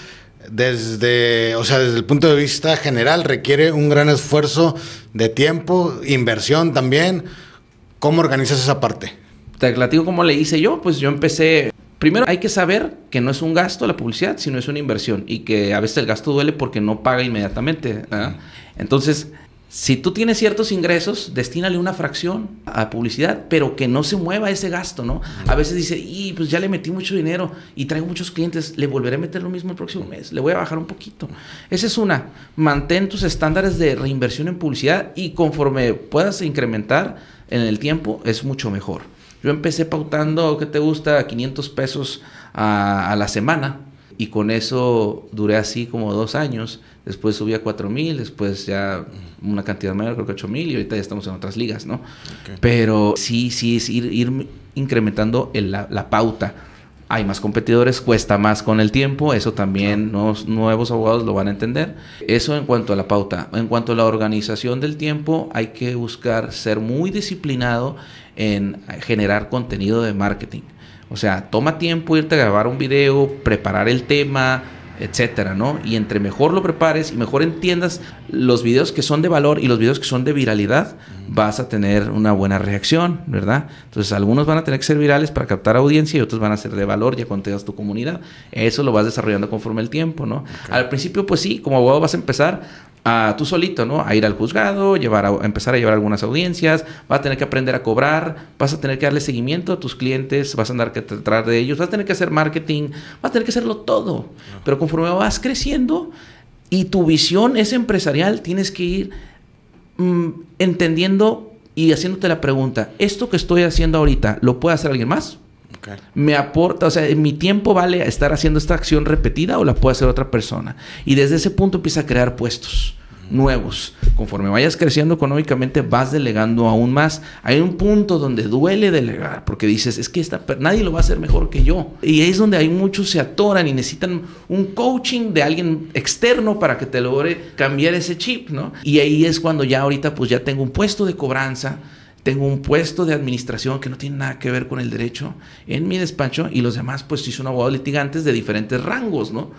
Speaker 2: desde, o sea, desde el punto de vista general requiere un gran esfuerzo de tiempo, inversión también. ¿Cómo organizas esa parte? Te platico cómo le hice yo, pues yo empecé Primero hay que
Speaker 1: saber que no es un gasto la publicidad, sino es una inversión y que a veces el gasto duele porque no paga inmediatamente. Entonces, si tú tienes ciertos ingresos, destínale una fracción a publicidad, pero que no se mueva ese gasto, ¿no? A veces dice, y pues ya le metí mucho dinero y traigo muchos clientes, le volveré a meter lo mismo el próximo mes, le voy a bajar un poquito. Esa es una. Mantén tus estándares de reinversión en publicidad y conforme puedas incrementar en el tiempo, es mucho mejor. Yo empecé pautando, ¿qué te gusta? 500 pesos a, la semana y con eso duré así como dos años. Después subí a 4 mil, después ya una cantidad mayor, creo que 8 mil, y ahorita ya estamos en otras ligas, ¿no? Pero sí, sí, es ir, incrementando la, pauta. Hay más competidores, cuesta más con el tiempo, eso también los nuevos abogados lo van a entender. Eso en cuanto a la pauta. En cuanto a la organización del tiempo, hay que buscar ser muy disciplinado en generar contenido de marketing. O sea, toma tiempo irte a grabar un video, preparar el tema, etcétera, ¿no? Y entre mejor lo prepares y mejor entiendas los videos que son de valor y los videos que son de viralidad, vas a tener una buena reacción, ¿verdad? Entonces, algunos van a tener que ser virales para captar audiencia y otros van a ser de valor ya cuando tengas tu comunidad. Eso lo vas desarrollando conforme el tiempo, ¿no? Al principio, pues sí, como abogado vas a empezar a tú solito, ¿no? A ir al juzgado, llevar a, empezar a llevar algunas audiencias, vas a tener que aprender a cobrar, vas a tener que darle seguimiento a tus clientes, vas a andar que tratar de ellos, vas a tener que hacer marketing, vas a tener que hacerlo todo. Pero conforme vas creciendo y tu visión es empresarial, tienes que ir mm, entendiendo y haciéndote la pregunta, ¿esto que estoy haciendo ahorita lo puede hacer alguien más? Me aporta, o sea, mi tiempo vale estar haciendo esta acción repetida o la puede hacer otra persona. Y desde ese punto empieza a crear puestos nuevos. Conforme vayas creciendo económicamente, vas delegando aún más. Hay un punto donde duele delegar, porque dices, es que esta, nadie lo va a hacer mejor que yo. Y es donde hay muchos se atoran y necesitan un coaching de alguien externo para que te logre cambiar ese chip, ¿no? Y ahí es cuando ya ahorita pues ya tengo un puesto de cobranza tengo un puesto de administración que no tiene nada que ver con el derecho en mi despacho y los demás pues sí son abogados litigantes de diferentes rangos, ¿no?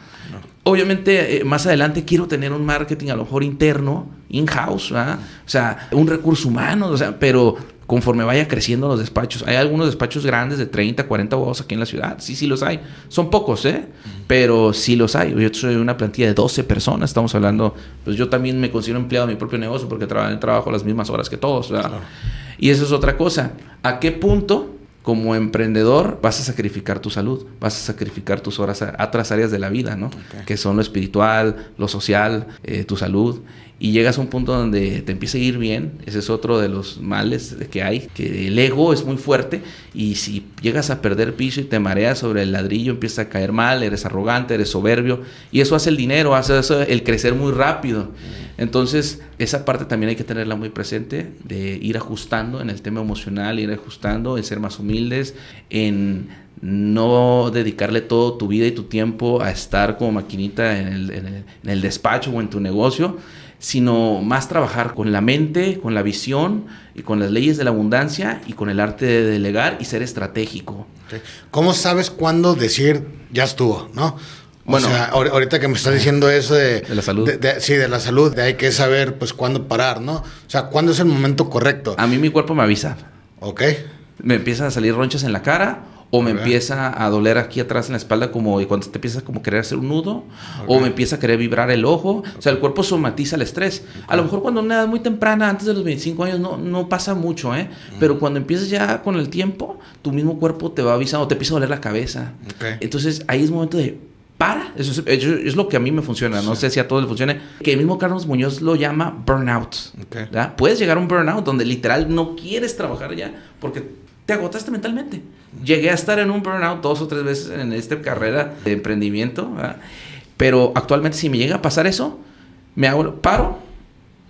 Speaker 1: Obviamente eh, más adelante quiero tener un marketing a lo mejor interno, in-house, o sea, un recurso humano, o sea, pero conforme vaya creciendo los despachos. Hay algunos despachos grandes de 30, 40 abogados aquí en la ciudad. Sí, sí los hay. Son pocos, ¿eh? Pero sí los hay. Yo soy una plantilla de 12 personas. Estamos hablando, pues yo también me considero empleado de mi propio negocio porque trabajo las mismas horas que todos. Y eso es otra cosa. ¿A qué punto como emprendedor vas a sacrificar tu salud, vas a sacrificar tus horas a otras áreas de la vida, ¿no? Que son lo espiritual, lo social, eh, tu salud y llegas a un punto donde te empieza a ir bien, ese es otro de los males que hay, que el ego es muy fuerte y si llegas a perder piso y te mareas sobre el ladrillo, empieza a caer mal, eres arrogante, eres soberbio y eso hace el dinero, hace eso el crecer muy rápido. Entonces, esa parte también hay que tenerla muy presente, de ir ajustando en el tema emocional, ir ajustando, en ser más humildes, en no dedicarle todo tu vida y tu tiempo a estar como maquinita en el despacho o en tu negocio sino más trabajar con la mente, con la visión y con las leyes de la
Speaker 2: abundancia y con el arte de delegar y ser estratégico. ¿Cómo sabes cuándo decir ya estuvo, no? bueno, ahorita que me estás diciendo eso de, la salud. sí, de la salud, de hay que saber pues cuándo parar, ¿no? O sea, cuándo es el momento correcto. A mí mi cuerpo me avisa.
Speaker 1: Ok. Me empiezan a salir ronchas en la cara o me empieza a doler aquí atrás en la espalda como y cuando te empiezas como querer hacer un nudo o me empieza a querer vibrar el ojo, o sea, el cuerpo somatiza el estrés. A lo mejor cuando una edad muy temprana, antes de los 25 años no, no pasa mucho, ¿eh? Mm. Pero cuando empiezas ya con el tiempo, tu mismo cuerpo te va avisando, te empieza a doler la cabeza. Entonces, ahí es momento de para. Eso es, lo que a mí me funciona. No sé si a todos les funcione. Que el mismo Carlos Muñoz lo llama burnout. Puedes llegar a un burnout donde literal no quieres trabajar ya porque te agotaste mentalmente llegué a estar en un burnout dos o tres veces en esta carrera de emprendimiento, pero actualmente si me llega a pasar eso, me hago, paro,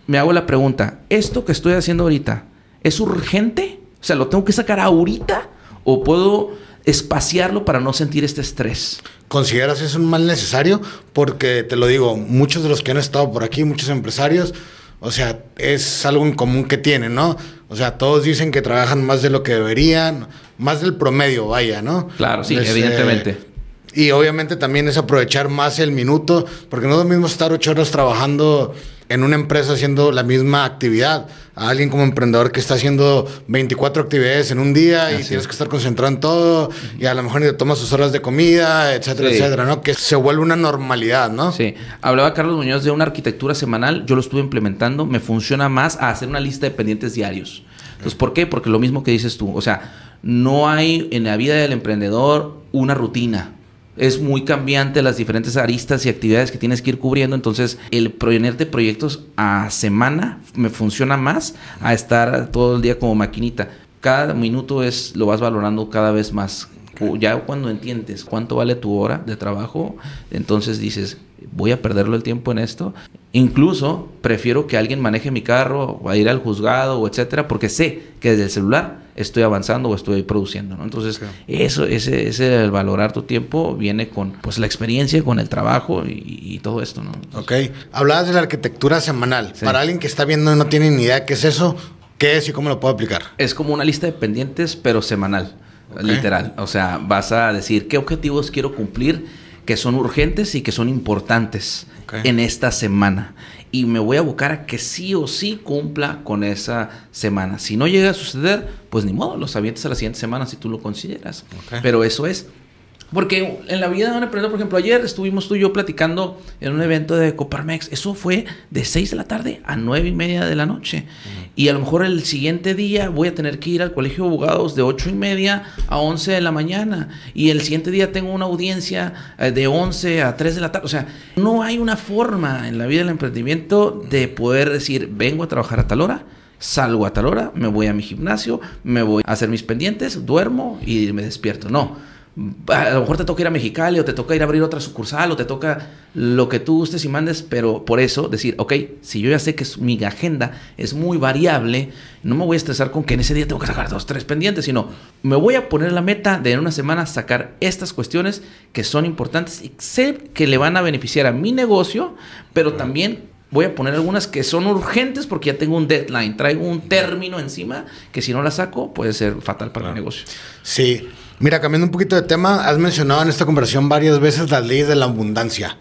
Speaker 1: me hago la pregunta, ¿esto que estoy haciendo ahorita es urgente?
Speaker 2: O sea, ¿lo tengo que sacar ahorita? ¿O puedo espaciarlo para no sentir este estrés? ¿Consideras es un mal necesario? Porque te lo digo, muchos de los que han estado por aquí, muchos empresarios, o sea, es algo en común que tienen, ¿no? O sea, todos dicen que trabajan más de lo que deberían, más del promedio, vaya, ¿no? Claro, sí, este, evidentemente. Y obviamente también es aprovechar más el minuto, porque no es lo mismo estar ocho horas trabajando en una empresa haciendo la misma actividad. A alguien como emprendedor que está haciendo 24 actividades en un día y tienes que estar concentrado en todo y a lo mejor ni te tomas sus horas de comida, etcétera, etcétera, ¿no? Que se vuelve una normalidad, ¿no? Sí. Hablaba Carlos Muñoz de una arquitectura
Speaker 1: semanal, yo lo estuve implementando, me funciona más a hacer una lista de pendientes diarios. Entonces, ¿por qué? Porque lo mismo que dices tú, o sea, no hay en la vida del emprendedor una rutina es muy cambiante las diferentes aristas y actividades que tienes que ir cubriendo, entonces el de proyectos a semana me funciona más a estar todo el día como maquinita. Cada minuto es lo vas valorando cada vez más. Ya cuando entiendes cuánto vale tu hora de trabajo, entonces dices, voy a perderlo el tiempo en esto. Incluso prefiero que alguien maneje mi carro, o a ir al juzgado, o etcétera, porque sé que desde el celular estoy avanzando o estoy produciendo, ¿no? Entonces, eso, ese, ese el valorar tu tiempo
Speaker 2: viene con pues la experiencia, con el trabajo y, todo esto, ¿no? ok. Hablabas de la arquitectura semanal. Para alguien que está viendo y no tiene ni idea qué es eso, ¿qué es y cómo lo puedo aplicar? Es como una lista de pendientes, pero semanal, literal. O sea, vas a decir qué objetivos quiero
Speaker 1: cumplir que son urgentes y que son importantes en esta semana y me voy a buscar a que sí o sí cumpla con esa semana. Si no llega a suceder, pues ni modo, los avientes a la siguiente semana si tú lo consideras. Pero eso es porque en la vida de un emprendedor, por ejemplo, ayer estuvimos tú y yo platicando en un evento de Coparmex. Eso fue de 6 de la tarde a nueve y media de la noche. Y a lo mejor el siguiente día voy a tener que ir al colegio de abogados de ocho y media a 11 de la mañana. Y el siguiente día tengo una audiencia eh, de 11 a 3 de la tarde. O sea, no hay una forma en la vida del emprendimiento de poder decir, vengo a trabajar a tal hora salgo a tal hora, me voy a mi gimnasio, me voy a hacer mis pendientes, duermo y me despierto. No, a lo mejor te toca ir a Mexicali o te toca ir a abrir otra sucursal o te toca lo que tú gustes y mandes, pero por eso decir, ok, si yo ya sé que es, mi agenda es muy variable, no me voy a estresar con que en ese día tengo que sacar dos, tres pendientes, sino me voy a poner la meta de en una semana sacar estas cuestiones que son importantes y sé que le van a beneficiar a mi negocio, pero también voy a poner algunas que son urgentes porque ya tengo un deadline, traigo un término encima que si no la
Speaker 2: saco puede ser fatal para mi negocio. Sí. Mira, cambiando un poquito de tema, has mencionado en esta conversación varias veces las leyes de la abundancia.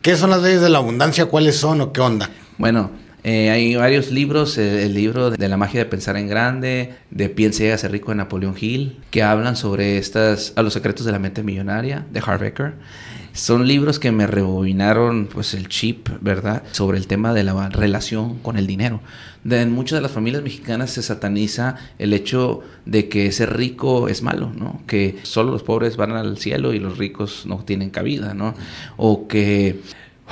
Speaker 2: ¿Qué son las leyes de la abundancia? ¿Cuáles son o qué onda? Bueno, eh, hay varios libros, eh, el, libro de la magia de pensar en grande, de
Speaker 1: Piense y rico de Napoleón Hill, que hablan sobre estas, a los secretos de la mente millonaria, de Harvecker. Son libros que me rebobinaron pues el chip, ¿verdad? Sobre el tema de la relación con el dinero de, en muchas de las familias mexicanas se sataniza el hecho de que ser rico es malo, ¿no? Que solo los pobres van al cielo y los ricos no tienen cabida, ¿no? O que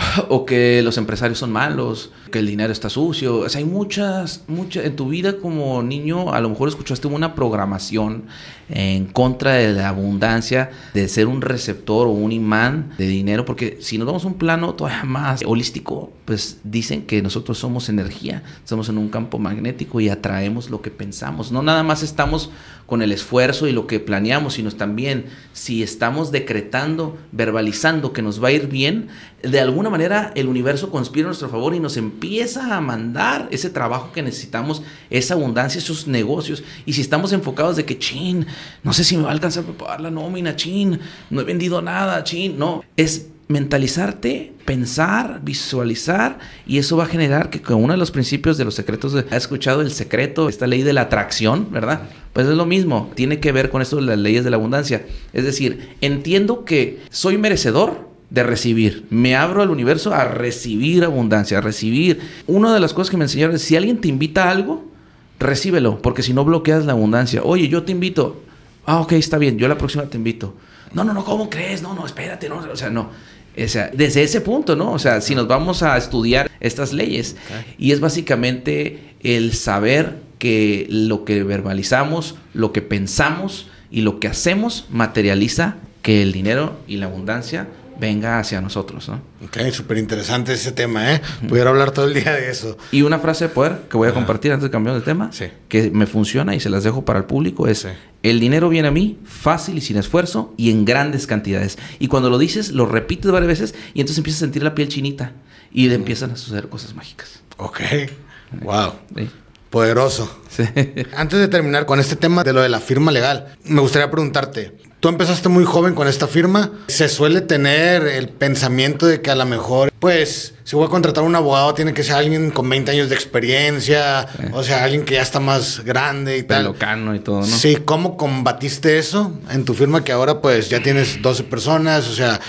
Speaker 1: o que los empresarios son malos, que el dinero está sucio. O sea, hay muchas, muchas, en tu vida como niño a lo mejor escuchaste una programación en contra de la abundancia, de ser un receptor o un imán de dinero, porque si nos damos un plano todavía más holístico, pues dicen que nosotros somos energía, estamos en un campo magnético y atraemos lo que pensamos. No nada más estamos con el esfuerzo y lo que planeamos, sino también si estamos decretando, verbalizando que nos va a ir bien, de alguna manera el universo conspira a nuestro favor y nos empieza a mandar ese trabajo que necesitamos, esa abundancia, esos negocios. Y si estamos enfocados de que, chin, no sé si me va a alcanzar para pagar la nómina, chin, no he vendido nada, chin, no. Es mentalizarte, pensar, visualizar y eso va a generar que con uno de los principios de los secretos, ha escuchado el secreto, esta ley de la atracción, ¿verdad? Pues es lo mismo, tiene que ver con esto de las leyes de la abundancia. Es decir, entiendo que soy merecedor de recibir. Me abro al universo a recibir abundancia, a recibir. Una de las cosas que me enseñaron es, si alguien te invita a algo, recíbelo, porque si no bloqueas la abundancia. Oye, yo te invito. Ah, ok, está bien, yo la próxima te invito. No, no, no, ¿cómo crees? No, no, espérate, no, o sea, no. O sea, desde ese punto, ¿no? O sea, si nos vamos a estudiar estas leyes, y es básicamente el saber que lo que verbalizamos, lo que pensamos y lo que hacemos materializa que el dinero y la
Speaker 2: abundancia venga
Speaker 1: hacia nosotros, ¿no?
Speaker 2: Ok, súper interesante ese tema, ¿eh? Pudiera hablar todo el día de eso.
Speaker 1: Y una frase de poder que voy a compartir antes de cambiar de tema, que me funciona y se las dejo para el público, es el dinero viene a mí fácil y sin esfuerzo y en grandes cantidades. Y cuando lo dices, lo repites varias veces y entonces empiezas a sentir la piel chinita y le empiezan a suceder cosas mágicas.
Speaker 2: Ok, wow. Poderoso. Antes de terminar con este tema de lo de la firma legal, me gustaría preguntarte, tú empezaste muy joven con esta firma, se suele tener el pensamiento de que a lo mejor, pues, si voy a contratar un abogado, tiene que ser alguien con 20 años de experiencia, o sea, alguien que ya está más grande y tal. Locano
Speaker 1: y todo, ¿no? Sí,
Speaker 2: ¿cómo combatiste eso en tu firma que ahora, pues, ya tienes 12 personas? O sea,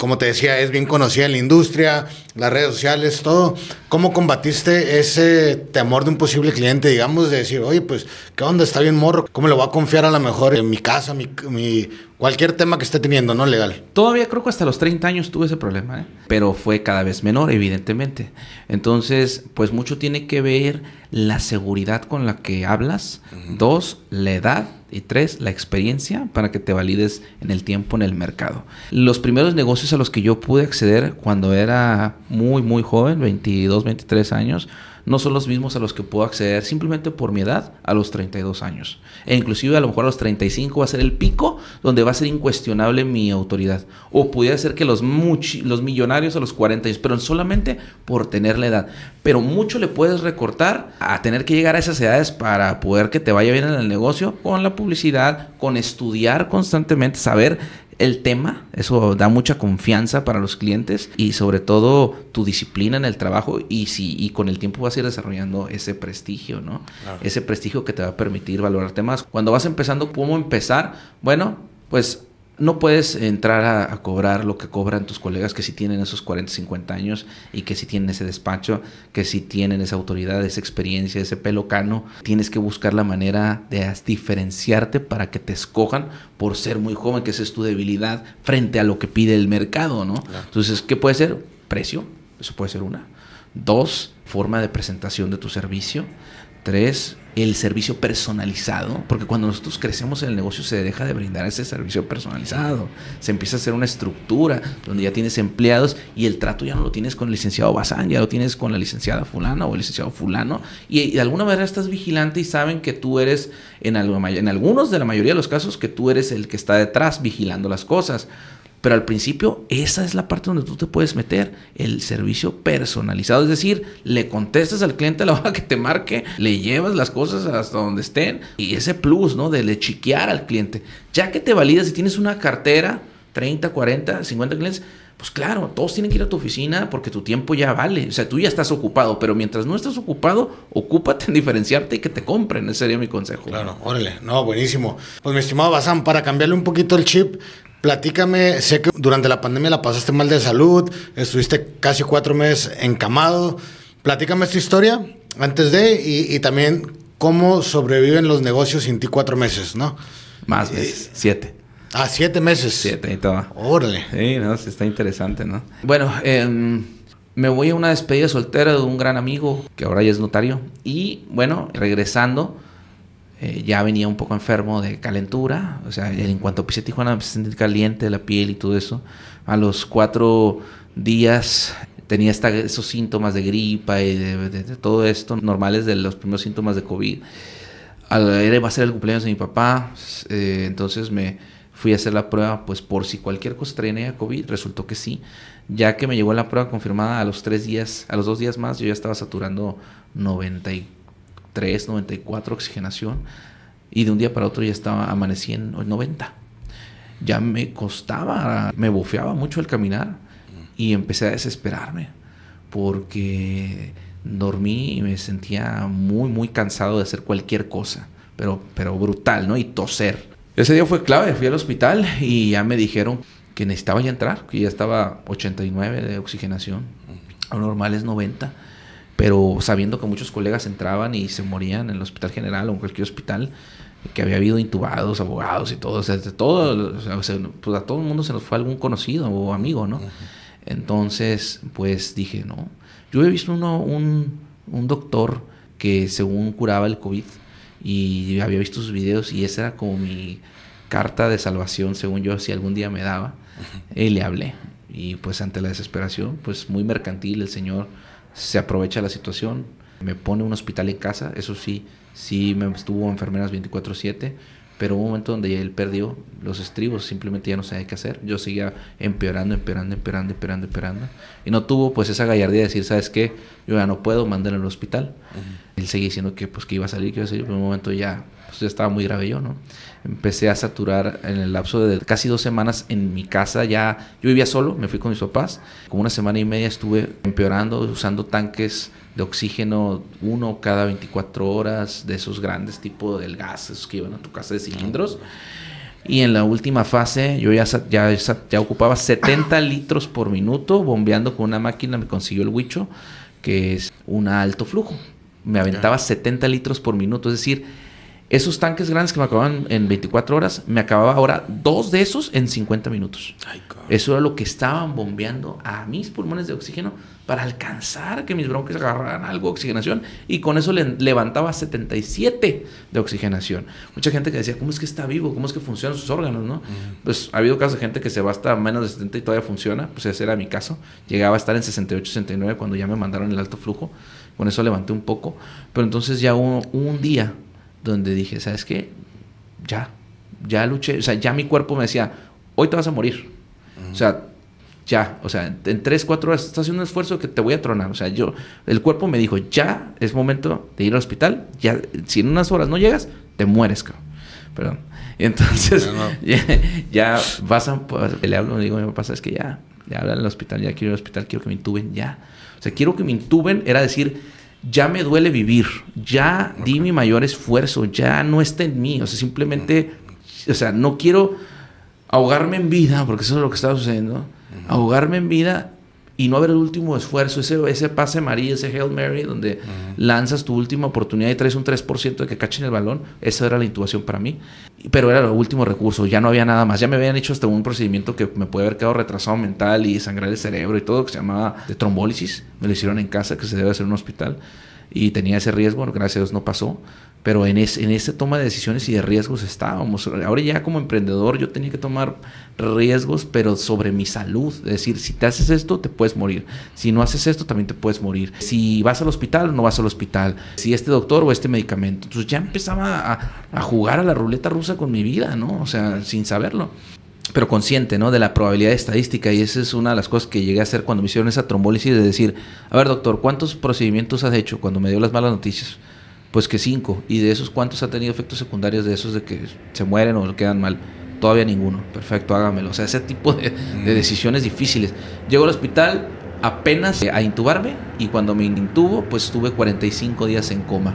Speaker 2: como te decía, es bien conocida en la industria, las redes sociales, todo. ¿Cómo combatiste ese temor de un posible cliente, digamos, de decir, oye, pues, ¿qué onda? Está bien morro, ¿cómo le voy a confiar a lo mejor en mi casa, mi, cualquier tema que esté teniendo, no legal?
Speaker 1: Todavía creo que hasta los 30 años tuve ese problema, ¿eh? pero fue cada vez menor, evidentemente. Entonces, pues mucho tiene que ver la seguridad con la que hablas, dos, la edad y tres, la experiencia para que te valides en el tiempo en el mercado. Los primeros negocios a los que yo pude acceder cuando era muy, muy joven, 22, 23 años, no son los mismos a los que puedo acceder simplemente por mi edad a los 32 años. E inclusive a lo mejor a los 35 va a ser el pico donde va a ser incuestionable mi autoridad. O pudiera ser que los, los millonarios a los 40 pero solamente por tener la edad. Pero mucho le puedes recortar a tener que llegar a esas edades para poder que te vaya bien en el negocio con la publicidad, con estudiar constantemente, saber el tema, eso da mucha confianza para los clientes y sobre todo tu disciplina en el trabajo y, si, y con el tiempo vas a ir desarrollando ese prestigio, ¿no? Ese prestigio que te va a permitir valorarte más. Cuando vas empezando, ¿cómo empezar? Bueno, pues no puedes entrar a, cobrar lo que cobran tus colegas que si tienen esos 40, 50 años y que si tienen ese despacho, que si tienen esa autoridad, esa experiencia, ese pelo cano. Tienes que buscar la manera de diferenciarte para que te escojan por ser muy joven, que esa es tu debilidad frente a lo que pide el mercado, ¿no? Entonces, ¿qué puede ser? Precio, eso puede ser una. Dos, forma de presentación de tu servicio. Tres, el servicio personalizado, porque cuando nosotros crecemos en el negocio se deja de brindar ese servicio personalizado, se empieza a hacer una estructura donde ya tienes empleados y el trato ya no lo tienes con el licenciado Bazán, ya lo tienes con la licenciada fulano o el licenciado fulano y, de alguna manera estás vigilante y saben que tú eres, en, en algunos de la mayoría de los casos, que tú eres el que está detrás vigilando las cosas. Pero al principio, esa es la parte donde tú te puedes meter, el servicio personalizado. Es decir, le contestas al cliente a la hora que te marque, le llevas las cosas hasta donde estén y ese plus, ¿no? De le chiquear al cliente. Ya que te validas, si tienes una cartera, 30, 40, 50 clientes, pues claro, todos tienen que ir a tu oficina porque tu tiempo ya vale. O sea, tú ya estás ocupado,
Speaker 2: pero mientras no estás ocupado, ocúpate en diferenciarte y que te compren. Ese sería mi consejo. Claro, órale. No, buenísimo. Pues mi estimado Bazán, para cambiarle un poquito el chip, Platícame, sé que durante la pandemia la pasaste mal de salud, estuviste casi cuatro meses encamado. Platícame esta historia antes de y, también cómo sobreviven los negocios sin ti cuatro meses, ¿no? Más eh, meses, siete. Ah, siete meses. Siete y todo. Órale. Sí, no, está interesante, ¿no?
Speaker 1: Bueno, em, me voy a una despedida soltera de un gran amigo que ahora ya es notario y bueno, regresando eh, ya venía un poco enfermo de calentura, o sea, en cuanto pisé Tijuana me sentí caliente la piel y todo eso. A los cuatro días tenía esos síntomas de gripa y de, todo esto, normales de los primeros síntomas de COVID. Al, era, va a ser el cumpleaños de mi papá, eh, entonces me fui a hacer la prueba, pues por si cualquier cosa traía COVID, resultó que sí. Ya que me llegó la prueba confirmada a los tres días, a los dos días más, yo ya estaba saturando 94 3 94 oxigenación y de un día para otro ya estaba, amaneciendo en 90. Ya me costaba, me bofeaba mucho el caminar y empecé a desesperarme porque dormí y me sentía muy, muy cansado de hacer cualquier cosa, pero, pero brutal, ¿no? Y toser. Ese día fue clave, fui al hospital y ya me dijeron que necesitaba ya entrar, que ya estaba 89 de oxigenación, normal es 90 pero sabiendo que muchos colegas entraban y se morían en el hospital general o en cualquier hospital, que había habido intubados, abogados y todo, o sea, pues, a todo el mundo se nos fue algún conocido o amigo, ¿no? Entonces, pues dije, no, yo he visto uno, un, un doctor que según curaba el COVID y había visto sus videos y esa era como mi carta de salvación, según yo, si algún día me daba, y le hablé. Y pues ante la desesperación, pues muy mercantil el señor se aprovecha la situación, me pone un hospital en casa, eso sí, sí me estuvo enfermeras 24/7, pero hubo un momento donde él perdió los estribos, simplemente ya no sabía qué hacer. Yo seguía empeorando, empeorando, empeorando, empeorando, empeorando. Y no tuvo pues esa gallardía de decir, ¿sabes qué? Yo ya no puedo, mandarle al hospital. Él seguía diciendo que pues que iba a salir, que iba a salir, pero en un momento ya pues ya estaba muy grave yo, ¿no? Empecé a saturar en el lapso de casi dos semanas en mi casa, ya yo vivía solo, me fui con mis papás, como una semana y media estuve empeorando, usando tanques de oxígeno, uno cada 24 horas, de esos grandes tipo del gas, esos que iban a tu casa de cilindros. Y en la última fase yo ya, ya, ya ocupaba 70 litros por minuto bombeando con una máquina, me consiguió el Huicho, que es un alto flujo. Me aventaba 70 litros por minuto, es decir, esos tanques grandes que me acababan en 24 horas, me acababa ahora dos de esos en 50 minutos. Eso era lo que estaban bombeando a mis pulmones de oxígeno para alcanzar que mis bronquios agarraran algo de oxigenación y con eso le levantaba 77 de oxigenación. Mucha gente que decía, ¿cómo es que está vivo? ¿Cómo es que funcionan sus órganos? ¿no? Pues ha habido casos de gente que se va hasta menos de 70 y todavía funciona, pues ese era mi caso. Llegaba a estar en 68, 69 cuando ya me mandaron el alto flujo, con eso levanté un poco, pero entonces ya hubo un día donde dije, ¿sabes qué? Ya, ya luché, o sea, ya mi cuerpo me decía, hoy te vas a morir. O sea, ya, o sea, en tres, cuatro horas estás haciendo un esfuerzo que te voy a tronar. O sea, yo, el cuerpo me dijo, ya es momento de ir al hospital, ya, si en unas horas no llegas, te mueres, cabrón. Perdón. Entonces, Ya, vas a, pues, le hablo, le digo, me pasa, es que ya, ya hablan al hospital, ya quiero ir al hospital, quiero que me intuben, ya. O sea, quiero que me intuben, era decir, ya me duele vivir, ya di mi mayor esfuerzo, ya no está en mí, o sea, simplemente, o sea, no quiero ahogarme en vida, porque eso es lo que está sucediendo, ahogarme en vida y no haber el último esfuerzo, ese, ese pase María, ese Hail Mary, donde lanzas tu última oportunidad y traes un 3% de que cachen el balón, esa era la intuición para mí pero era el último recurso, ya no había nada más. Ya me habían hecho hasta un procedimiento que me puede haber quedado retrasado mental y sangrar el cerebro y todo, que se llamaba de trombólisis. Me lo hicieron en casa, que se debe hacer en un hospital. Y tenía ese riesgo, gracias a Dios no pasó. Pero en, ese en esta toma de decisiones y de riesgos estábamos. Ahora ya como emprendedor yo tenía que tomar riesgos, pero sobre mi salud. Es decir, si te haces esto, te puedes morir. Si no haces esto, también te puedes morir. Si vas al hospital o no vas al hospital. Si este doctor o este medicamento. Entonces ya empezaba a, jugar a la ruleta rusa con mi vida, ¿no? O sea, sin saberlo pero consciente, ¿no? De la probabilidad estadística. Y esa es una de las cosas que llegué a hacer cuando me hicieron esa trombólisis de decir, a ver, doctor, ¿cuántos procedimientos has hecho cuando me dio las malas noticias? pues que cinco. ¿Y de esos cuántos ha tenido efectos secundarios de esos de que se mueren o quedan mal? Todavía ninguno. Perfecto, hágamelo. O sea, ese tipo de, decisiones difíciles. Llego al hospital apenas a intubarme y cuando me intubo, pues estuve 45 días en coma.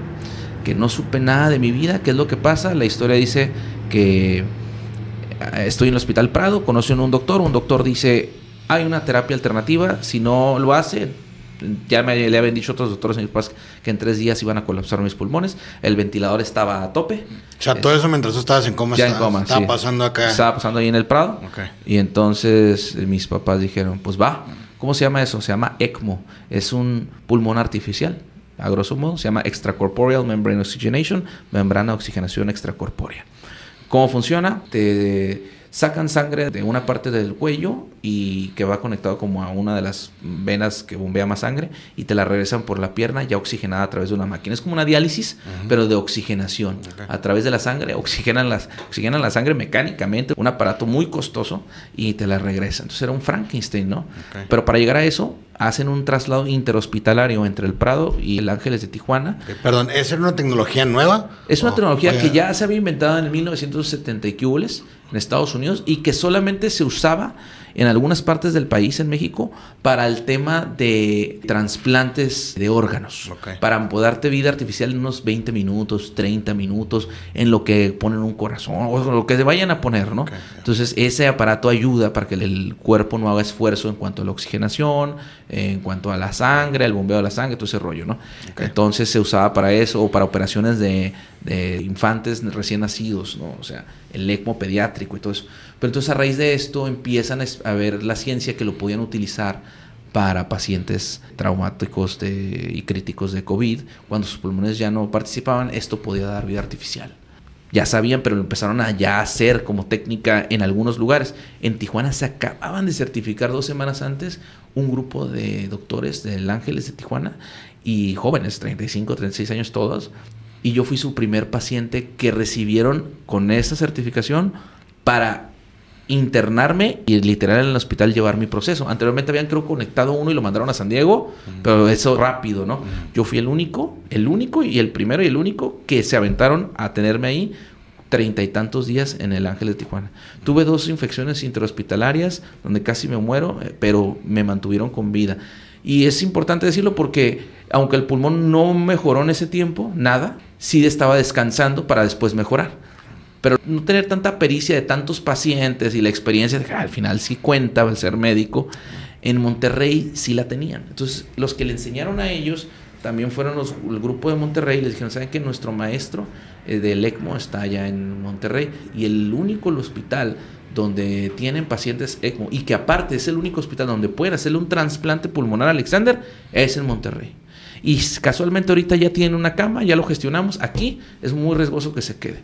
Speaker 1: Que no supe nada de mi vida, qué es lo que pasa. La historia dice que eh, estoy en el hospital Prado, conocí a un doctor, un doctor dice, hay una terapia alternativa, si no lo hace, ya me le habían dicho otros doctores en que en tres días iban a colapsar mis pulmones. El ventilador estaba a tope. O sea, todo eso mientras tú estabas en coma. Ya en coma, Estaba pasando acá. Estaba pasando ahí en el Prado. Y entonces eh, mis papás dijeron, pues va. ¿Cómo se llama eso? Se llama ECMO. Es un pulmón artificial. A grosso modo, se llama Extracorporeal Membrane Oxygenation, membrana oxigenación extracorpórea. ¿Cómo funciona? Te sacan sangre de una parte del cuello y que va conectado como a una de las venas que bombea más sangre y te la regresan por la pierna ya oxigenada a través de una máquina. Es como una diálisis, pero de oxigenación. A través de la sangre oxigenan, las, oxigenan la sangre mecánicamente, un aparato muy costoso y te la regresan. Entonces era un Frankenstein, ¿no? Pero para llegar a eso hacen un traslado interhospitalario entre el Prado y el Ángeles de Tijuana. perdón, ¿es una tecnología nueva? Es una oh, tecnología que ya se había inventado en 1970 y en Estados Unidos y que solamente se usaba en algunas partes del país, en México, para el tema de trasplantes de órganos. Para darte vida artificial en unos 20 minutos, 30 minutos, en lo que ponen un corazón o lo que se vayan a poner, ¿no? Entonces, ese aparato ayuda para que el cuerpo no haga esfuerzo en cuanto a la oxigenación, en cuanto a la sangre, el bombeo de la sangre, todo ese rollo, ¿no? Entonces, se usaba para eso o para operaciones de, de infantes recién nacidos, ¿no? O sea, el ECMO pediátrico y todo eso entonces a raíz de esto empiezan a ver la ciencia que lo podían utilizar para pacientes traumáticos y críticos de COVID. Cuando sus pulmones ya no participaban, esto podía dar vida artificial. Ya sabían, pero lo empezaron a ya hacer como técnica en algunos lugares. En Tijuana se acababan de certificar dos semanas antes un grupo de doctores del Ángeles de Tijuana y jóvenes, 35, 36 años todos. Y yo fui su primer paciente que recibieron con esa certificación para internarme y literal en el hospital llevar mi proceso. Anteriormente habían creo conectado uno y lo mandaron a San Diego, pero eso rápido, ¿no? Yo fui el único, el único y el primero y el único que se aventaron a tenerme ahí treinta y tantos días en el Ángel de Tijuana. Tuve dos infecciones interhospitalarias donde casi me muero, eh, pero me mantuvieron con vida. Y es importante decirlo porque aunque el pulmón no mejoró en ese tiempo, nada, sí estaba descansando para después mejorar pero no tener tanta pericia de tantos pacientes y la experiencia de que al final sí cuenta el ser médico, en Monterrey sí la tenían. Entonces, los que le enseñaron a ellos también fueron los, el grupo de Monterrey y les dijeron, ¿saben que nuestro maestro eh, del ECMO está allá en Monterrey? Y el único hospital donde tienen pacientes ECMO y que aparte es el único hospital donde pueden hacerle un trasplante pulmonar a Alexander es en Monterrey. Y casualmente ahorita ya tienen una cama, ya lo gestionamos, aquí es muy riesgoso que se quede.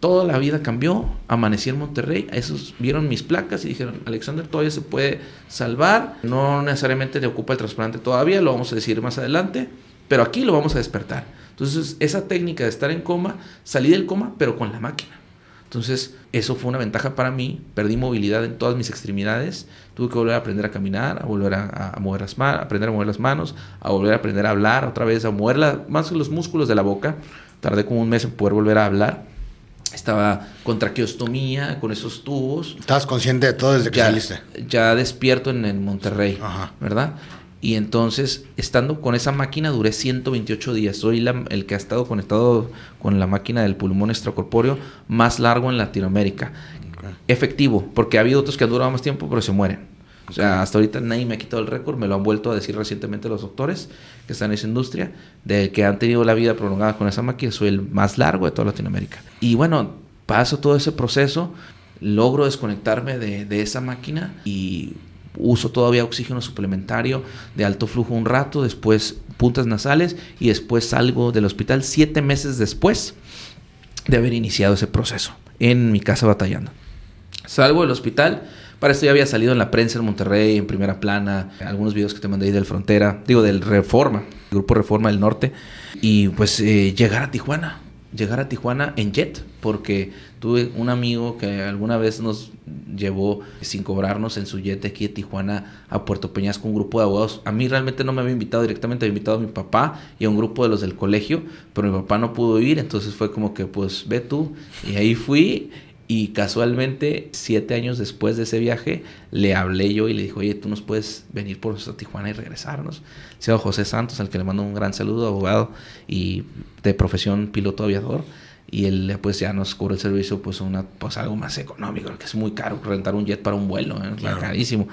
Speaker 1: Toda la vida cambió, amanecí en Monterrey, esos vieron mis placas y dijeron, Alexander todavía se puede salvar, no necesariamente le ocupa el trasplante todavía, lo vamos a decir más adelante, pero aquí lo vamos a despertar. Entonces, esa técnica de estar en coma, salí del coma, pero con la máquina. Entonces, eso fue una ventaja para mí. Perdí movilidad en todas mis extremidades. Tuve que volver a aprender a caminar, a volver a, mover las manos, a volver a aprender a hablar otra vez, a mover más los músculos de la boca. Tardé como un mes en poder volver a hablar. Estaba con traqueostomía, con esos tubos. Estabas consciente de todo desde que ya, saliste. Ya despierto en el Monterrey, ¿verdad? Y entonces, estando con esa máquina, duré 128 días. Soy el que ha estado conectado con la máquina del pulmón extracorpóreo más largo en Latinoamérica. Efectivo, porque ha habido otros que han durado más tiempo, pero se mueren. O sea, hasta ahorita nadie me ha quitado el récord, me lo han vuelto a decir recientemente los doctores que están en esa industria, de que han tenido la vida prolongada con esa máquina, soy el más largo de toda Latinoamérica. Y bueno, paso todo ese proceso, logro desconectarme de, de esa máquina y uso todavía oxígeno suplementario de alto flujo un rato, después puntas nasales y después salgo del hospital siete meses después de haber iniciado ese proceso en mi casa batallando. Salgo del hospital para esto ya había salido en la prensa en Monterrey, en primera plana, algunos videos que te mandé ahí del Frontera, digo, del Reforma, Grupo Reforma del Norte. Y pues eh, llegar a Tijuana, llegar a Tijuana en jet, porque tuve un amigo que alguna vez nos llevó sin cobrarnos en su jet aquí de Tijuana a Puerto Peñasco, un grupo de abogados. A mí realmente no me había invitado directamente, había invitado a mi papá y a un grupo de los del colegio, pero mi papá no pudo ir, entonces fue como que pues ve tú. Y ahí fui y casualmente, siete años después de ese viaje, le hablé yo y le dije, oye, tú nos puedes venir por Tijuana y regresarnos. Se Señor José Santos, al que le mando un gran saludo, abogado y de profesión piloto aviador. Y él pues ya nos cubre el servicio pues, una, pues algo más económico, que es muy caro rentar un jet para un vuelo, Es ¿eh? carísimo.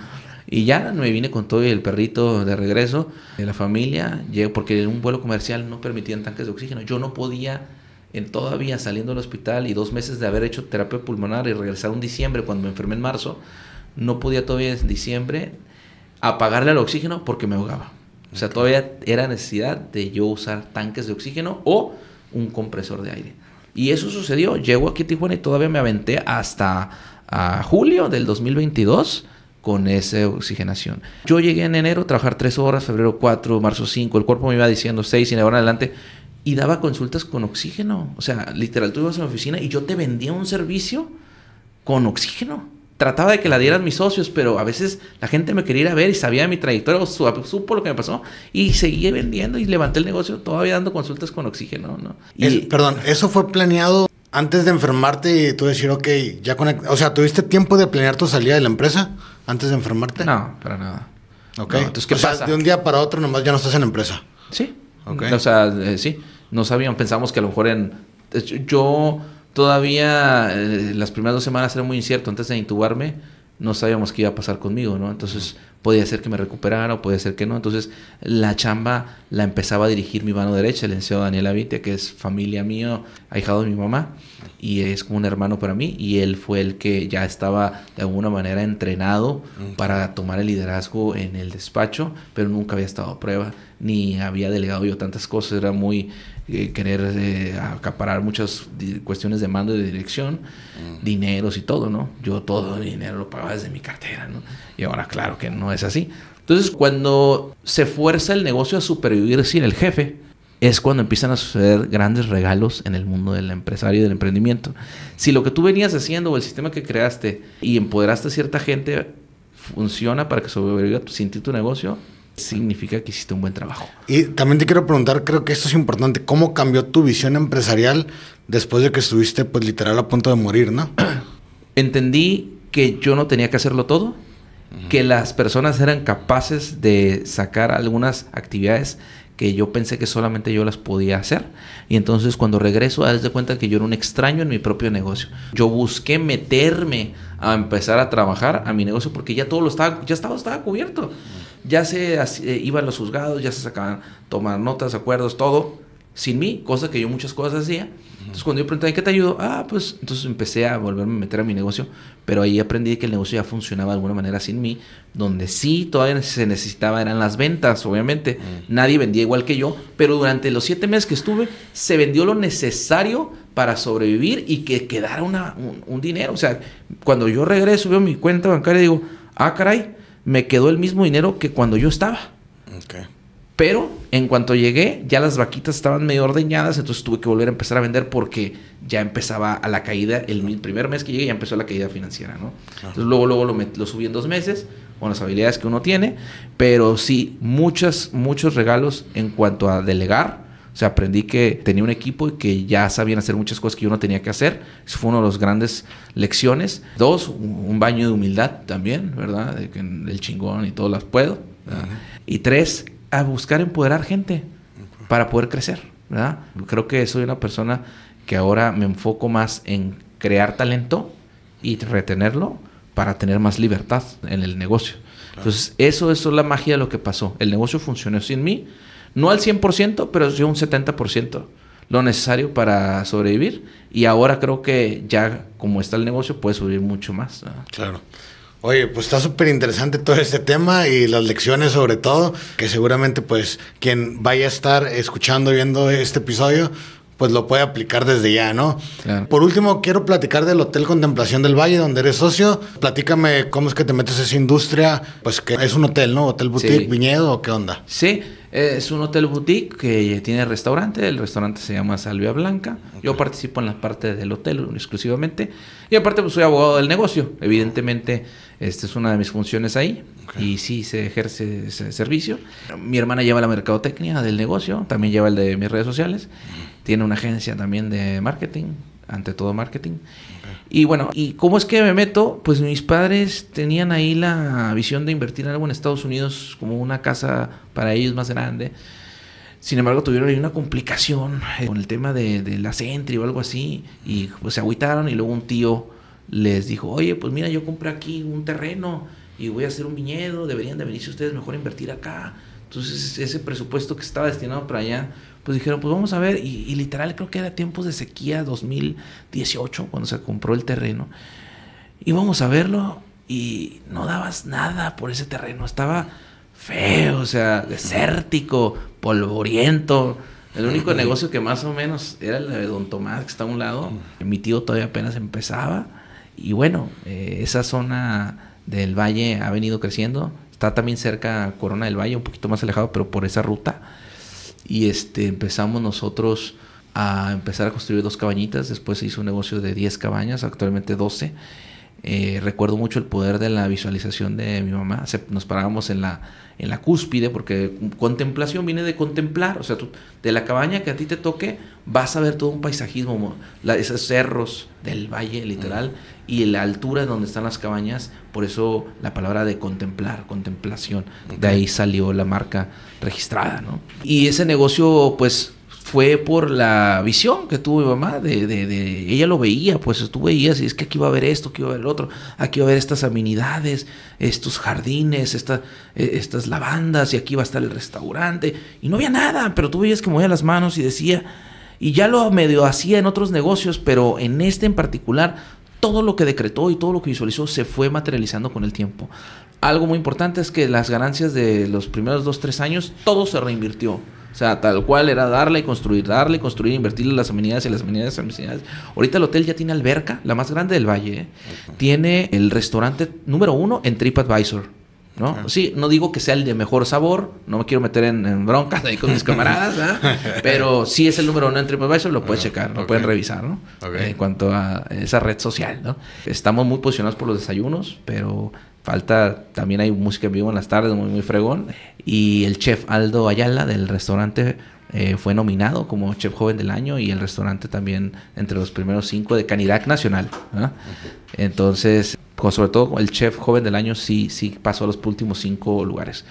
Speaker 1: Y ya me vine con todo y el perrito de regreso de la familia, porque en un vuelo comercial no permitían tanques de oxígeno. Yo no podía en todavía saliendo del hospital y dos meses de haber hecho terapia pulmonar y regresar un diciembre cuando me enfermé en marzo, no podía todavía en diciembre apagarle al oxígeno porque me ahogaba. O sea, todavía era necesidad de yo usar tanques de oxígeno o un compresor de aire. Y eso sucedió. Llego aquí a Tijuana y todavía me aventé hasta julio del 2022 con esa oxigenación. Yo llegué en enero a trabajar tres horas, febrero 4, marzo 5, el cuerpo me iba diciendo seis y de ahora en adelante y daba consultas con oxígeno. O sea, literal, tú ibas a la oficina y yo te vendía un servicio con oxígeno. Trataba de que la dieran mis socios, pero a veces la gente me quería ir a ver y sabía mi trayectoria, o supo lo que me pasó y seguí vendiendo y levanté el negocio todavía dando consultas con oxígeno. ¿no?
Speaker 2: Y, perdón, ¿eso fue planeado antes de enfermarte y tú decir, ok, ya O sea, ¿tuviste tiempo de planear tu salida de la empresa antes de enfermarte? No, para nada. Ok. entonces, ¿qué o Sea, de un día para otro nomás ya no estás en la empresa. Sí.
Speaker 1: Okay. O sea, eh, sí no sabían, pensamos que a lo mejor en... Yo todavía eh, las primeras dos semanas era muy incierto, antes de intubarme no sabíamos qué iba a pasar conmigo, ¿no? Entonces podía ser que me recuperara o podía ser que no. Entonces la chamba la empezaba a dirigir mi mano derecha, el enseñado Daniel Avite, que es familia mío, ahijado de mi mamá, y es como un hermano para mí, y él fue el que ya estaba de alguna manera entrenado mm. para tomar el liderazgo en el despacho, pero nunca había estado a prueba, ni había delegado yo tantas cosas, era muy eh, querer eh, acaparar muchas cuestiones de mando y de dirección, mm. dineros y todo, ¿no? Yo todo el dinero lo pagaba desde mi cartera, ¿no? Y ahora claro que no es así. Entonces, cuando se fuerza el negocio a supervivir sin el jefe, es cuando empiezan a suceder grandes regalos en el mundo del empresario y del emprendimiento. Si lo que tú venías haciendo o el sistema que creaste y empoderaste a cierta gente funciona para que
Speaker 2: sobreviva sin ti tu negocio, significa que hiciste un buen trabajo. Y también te quiero preguntar, creo que esto es importante, ¿cómo cambió tu visión empresarial después de que estuviste pues literal a punto de morir, ¿no? Entendí que
Speaker 1: yo no tenía que hacerlo todo, que las personas eran capaces de sacar algunas actividades que yo pensé que solamente yo las podía hacer. Y entonces cuando regreso, haz de cuenta que yo era un extraño en mi propio negocio. Yo busqué meterme a empezar a trabajar a mi negocio porque ya todo lo estaba, ya estaba, estaba cubierto ya se eh, iban los juzgados, ya se sacaban, tomar notas, acuerdos, todo, sin mí, cosa que yo muchas cosas hacía. Entonces cuando yo pregunté, qué te ayudo? Ah, pues entonces empecé a volverme a meter a mi negocio, pero ahí aprendí que el negocio ya funcionaba de alguna manera sin mí, donde sí todavía se necesitaba eran las ventas, obviamente. Mm. Nadie vendía igual que yo, pero durante los siete meses que estuve se vendió lo necesario para sobrevivir y que quedara un, un dinero. O sea, cuando yo regreso, veo mi cuenta bancaria y digo, ah, caray, me quedó el mismo dinero que cuando yo estaba. Pero en cuanto llegué, ya las vaquitas estaban medio ordeñadas, entonces tuve que volver a empezar a vender porque ya empezaba a la caída. El, primer mes que llegué ya empezó la caída financiera, ¿no? luego, luego lo, subí en dos meses con las habilidades que uno tiene, pero sí, muchas, muchos regalos en cuanto a delegar, o sea, aprendí que tenía un equipo y que ya sabían hacer muchas cosas que yo no tenía que hacer. Eso fue una de las grandes lecciones. Dos, un baño de humildad también, ¿verdad? De que el chingón y todo las puedo. Y tres, a buscar empoderar gente para poder crecer, ¿verdad? Creo que soy una persona que ahora me enfoco más en crear talento y retenerlo para tener más libertad en el negocio. Entonces, eso, eso es la magia de lo que pasó. El negocio funcionó sin mí, no al 100%, pero sí un 70% lo necesario para sobrevivir. Y ahora creo que
Speaker 2: ya como está el negocio puede subir mucho más. Claro. Oye, pues está súper interesante todo este tema y las lecciones sobre todo, que seguramente pues quien vaya a estar escuchando, viendo este episodio, pues lo puede aplicar desde ya, ¿no? Por último, quiero platicar del Hotel Contemplación del Valle, donde eres socio. Platícame cómo es que te metes a esa industria, pues que es un hotel, ¿no? Hotel Boutique, viñedo, ¿qué onda? Sí, es un hotel boutique que
Speaker 1: tiene restaurante. El restaurante se llama Salvia Blanca. Yo participo en las partes del hotel exclusivamente. Y aparte, pues soy abogado del negocio. Evidentemente, esta es una de mis funciones ahí. Y sí, se ejerce ese servicio. Mi hermana lleva la mercadotecnia del negocio. También lleva el de mis redes sociales. Tiene una agencia también de marketing. Ante todo marketing. Y bueno, ¿y cómo es que me meto? Pues mis padres tenían ahí la visión de invertir en algo en Estados Unidos como una casa para ellos más grande. Sin embargo, tuvieron ahí una complicación eh, con el tema de, la Sentry o algo así. Y pues se agüitaron y luego un tío les dijo, oye, pues mira, yo compré aquí un terreno y voy a hacer un viñedo, deberían de venirse ustedes mejor a invertir acá. Entonces ese presupuesto que estaba destinado para allá, pues dijeron, pues vamos a ver, y, literal creo que era tiempos de sequía 2018, cuando se compró el terreno, íbamos a verlo y no dabas nada por ese terreno, estaba feo, o sea, desértico, polvoriento. El único negocio que más o menos era el de Don Tomás, que está a un lado. Mi tío todavía apenas empezaba. Y bueno, eh, esa zona del valle ha venido creciendo. Está también cerca Corona del Valle, un poquito más alejado, pero por esa ruta y este, empezamos nosotros a empezar a construir dos cabañitas, después se hizo un negocio de 10 cabañas, actualmente 12 eh, recuerdo mucho el poder de la visualización de mi mamá. nos parábamos en la, en la cúspide, porque contemplación viene de contemplar. O sea, de la cabaña que a ti te toque, vas a ver todo un paisajismo, la, esos cerros del valle, literal, y la altura donde están las cabañas. Por eso la palabra de contemplar, contemplación. De ahí salió la marca registrada, ¿no? Y ese negocio, pues, fue por la visión que tuvo mi mamá, de, ella lo veía, pues tú veías, y es que aquí va a haber esto, aquí va a haber otro, aquí va a haber estas amenidades, estos jardines, e, estas lavandas, y aquí va a estar el restaurante, y no había nada, pero tú veías que movía las manos y decía, y ya lo medio hacía en otros negocios, pero en este en particular, todo lo que decretó y todo lo que visualizó se fue materializando con el tiempo. Algo muy importante es que las ganancias de los primeros dos, tres años, todo se reinvirtió o sea, tal cual era darle, y construir, darle, construir, invertirle las amenidades y las amenidades, las amenidades. Ahorita el hotel ya tiene alberca, la más grande del valle. ¿eh? Tiene el restaurante número uno en TripAdvisor. ¿no? Sí, no digo que sea el de mejor sabor, no me quiero meter en, broncas ahí con mis camaradas, pero sí es el número uno en TripAdvisor, lo puedes ah, checar, lo pueden revisar, ¿no? En cuanto a esa red social, ¿no? Estamos muy posicionados por los desayunos, pero falta, también hay música en vivo en las tardes, muy, muy fregón. Y el chef Aldo Ayala del restaurante eh, fue nominado como chef joven del año y el restaurante también entre los primeros cinco de canidad Nacional. Entonces, pues, sobre todo el chef joven del año sí, sí pasó a los últimos cinco lugares.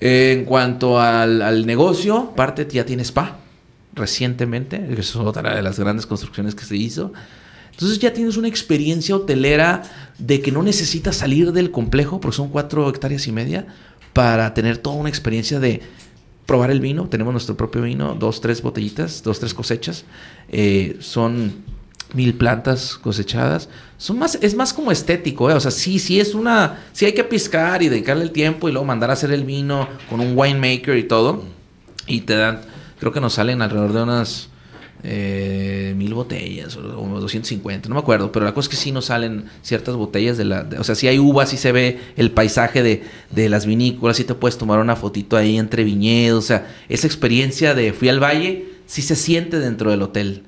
Speaker 1: en cuanto al, negocio, parte ya tiene spa recientemente, que es otra de las grandes construcciones que se hizo. Entonces ya tienes una experiencia hotelera de que no necesitas salir del complejo, porque son cuatro hectáreas y media, para tener toda una experiencia de probar el vino. Tenemos nuestro propio vino, dos, tres botellitas, dos, tres cosechas. Eh, son mil plantas cosechadas. Son más, es más como estético, ¿eh? o sea, sí, sí es una, sí hay que piscar y dedicarle el tiempo y luego mandar a hacer el vino con un winemaker y todo. Y te dan, creo que nos salen alrededor de unas eh, mil botellas o, 250, no me acuerdo, pero la cosa es que sí nos salen ciertas botellas de la... o sea, si hay uvas, si se ve el paisaje de, las vinícolas, si te puedes tomar una fotito ahí entre viñedos, o sea, esa experiencia de fui al valle, sí se siente dentro del hotel.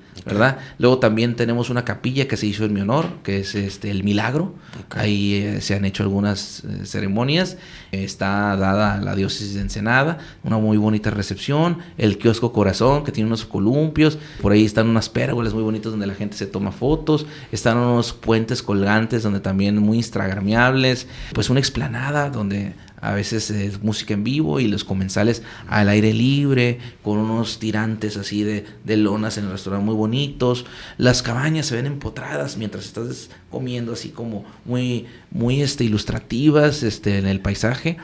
Speaker 1: Luego también tenemos una capilla que se hizo en mi honor, que es este el Milagro. Ahí eh, se han hecho algunas eh, ceremonias. está dada la diócesis de Ensenada, una muy bonita recepción. El kiosco Corazón, que tiene unos columpios. Por ahí están unas pérgolas muy bonitas donde la gente se toma fotos. Están unos puentes colgantes donde también muy instagramiables. Pues una explanada donde a veces es música en vivo y los comensales al aire libre, con unos tirantes así de, lonas en el restaurante muy bonitos. Las cabañas se ven empotradas mientras estás comiendo así como muy, muy este, ilustrativas este, en el paisaje.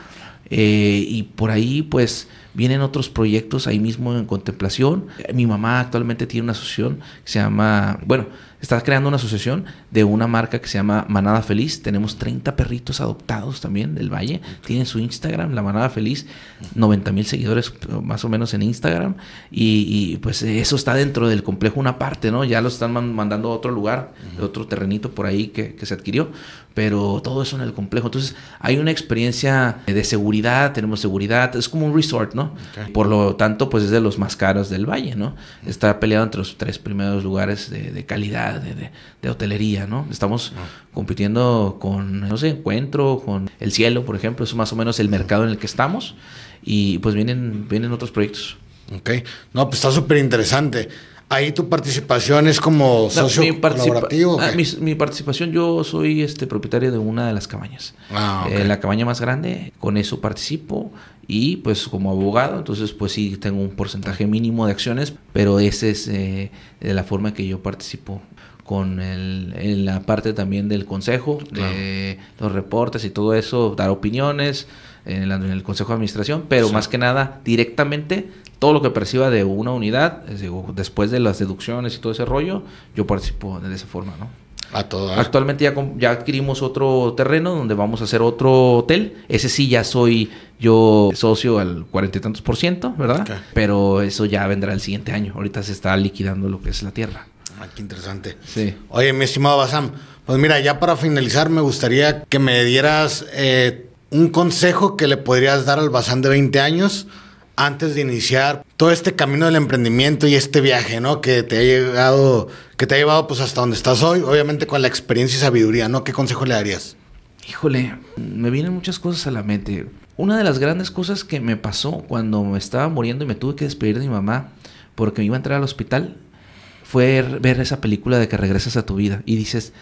Speaker 1: Eh, y por ahí pues vienen otros proyectos ahí mismo en contemplación. Mi mamá actualmente tiene una asociación que se llama, bueno, Estás creando una asociación de una marca que se llama Manada Feliz. Tenemos 30 perritos adoptados también del Valle. Tienen su Instagram, La Manada Feliz, 90 mil seguidores eh, más o menos en Instagram. Y, pues eso está dentro del complejo una parte, ¿no? Ya lo están mandando a otro lugar, otro terrenito por ahí que, se adquirió. Pero todo eso en el complejo. Entonces hay una experiencia de seguridad, tenemos seguridad. Es como un resort, ¿no? Por lo tanto, pues es de los más caros del Valle, ¿no? Está peleado entre los tres primeros lugares de calidad de, de, hotelería, ¿no? Estamos compitiendo con, no sé, Encuentro, con El Cielo, por
Speaker 2: ejemplo, es más o menos el mercado en el que estamos y pues vienen, vienen otros proyectos. Ok, no, pues está súper interesante. Ahí tu participación es como socio mi colaborativo. Ah,
Speaker 1: mi, participación, yo soy este propietario de una de las cabañas. Ah, eh, la cabaña más grande, con eso participo y pues como abogado, entonces pues sí tengo un porcentaje mínimo de acciones, pero esa es eh, la forma en que yo participo con el, en la parte también del consejo, de eh, los reportes y todo eso, dar opiniones eh, en el, consejo de administración, pero más que nada directamente todo lo que perciba de una unidad, después de las deducciones y todo ese rollo, yo participo de esa forma, ¿no? A todo Actualmente ya, ya adquirimos otro terreno donde vamos a hacer otro hotel. Ese sí ya soy yo socio al cuarenta y tantos por ciento, ¿verdad? Pero eso ya vendrá el siguiente año. Ahorita se está liquidando lo que es la tierra.
Speaker 2: Ah, qué interesante. Sí. Oye, mi estimado Basam, pues mira, ya para finalizar me gustaría que me dieras eh, un consejo que le podrías dar al Basam de 20 años antes de iniciar todo este camino del emprendimiento y este viaje, ¿no? Que te ha llegado, que te ha llevado pues hasta donde estás hoy, obviamente con la experiencia y sabiduría, ¿no? ¿Qué consejo le darías? Híjole, me vienen muchas
Speaker 1: cosas a la mente. Una de las grandes cosas que me pasó cuando me estaba muriendo y me tuve que despedir de mi mamá porque me iba a entrar al hospital fue er, ver esa película de que regresas a tu vida y dices,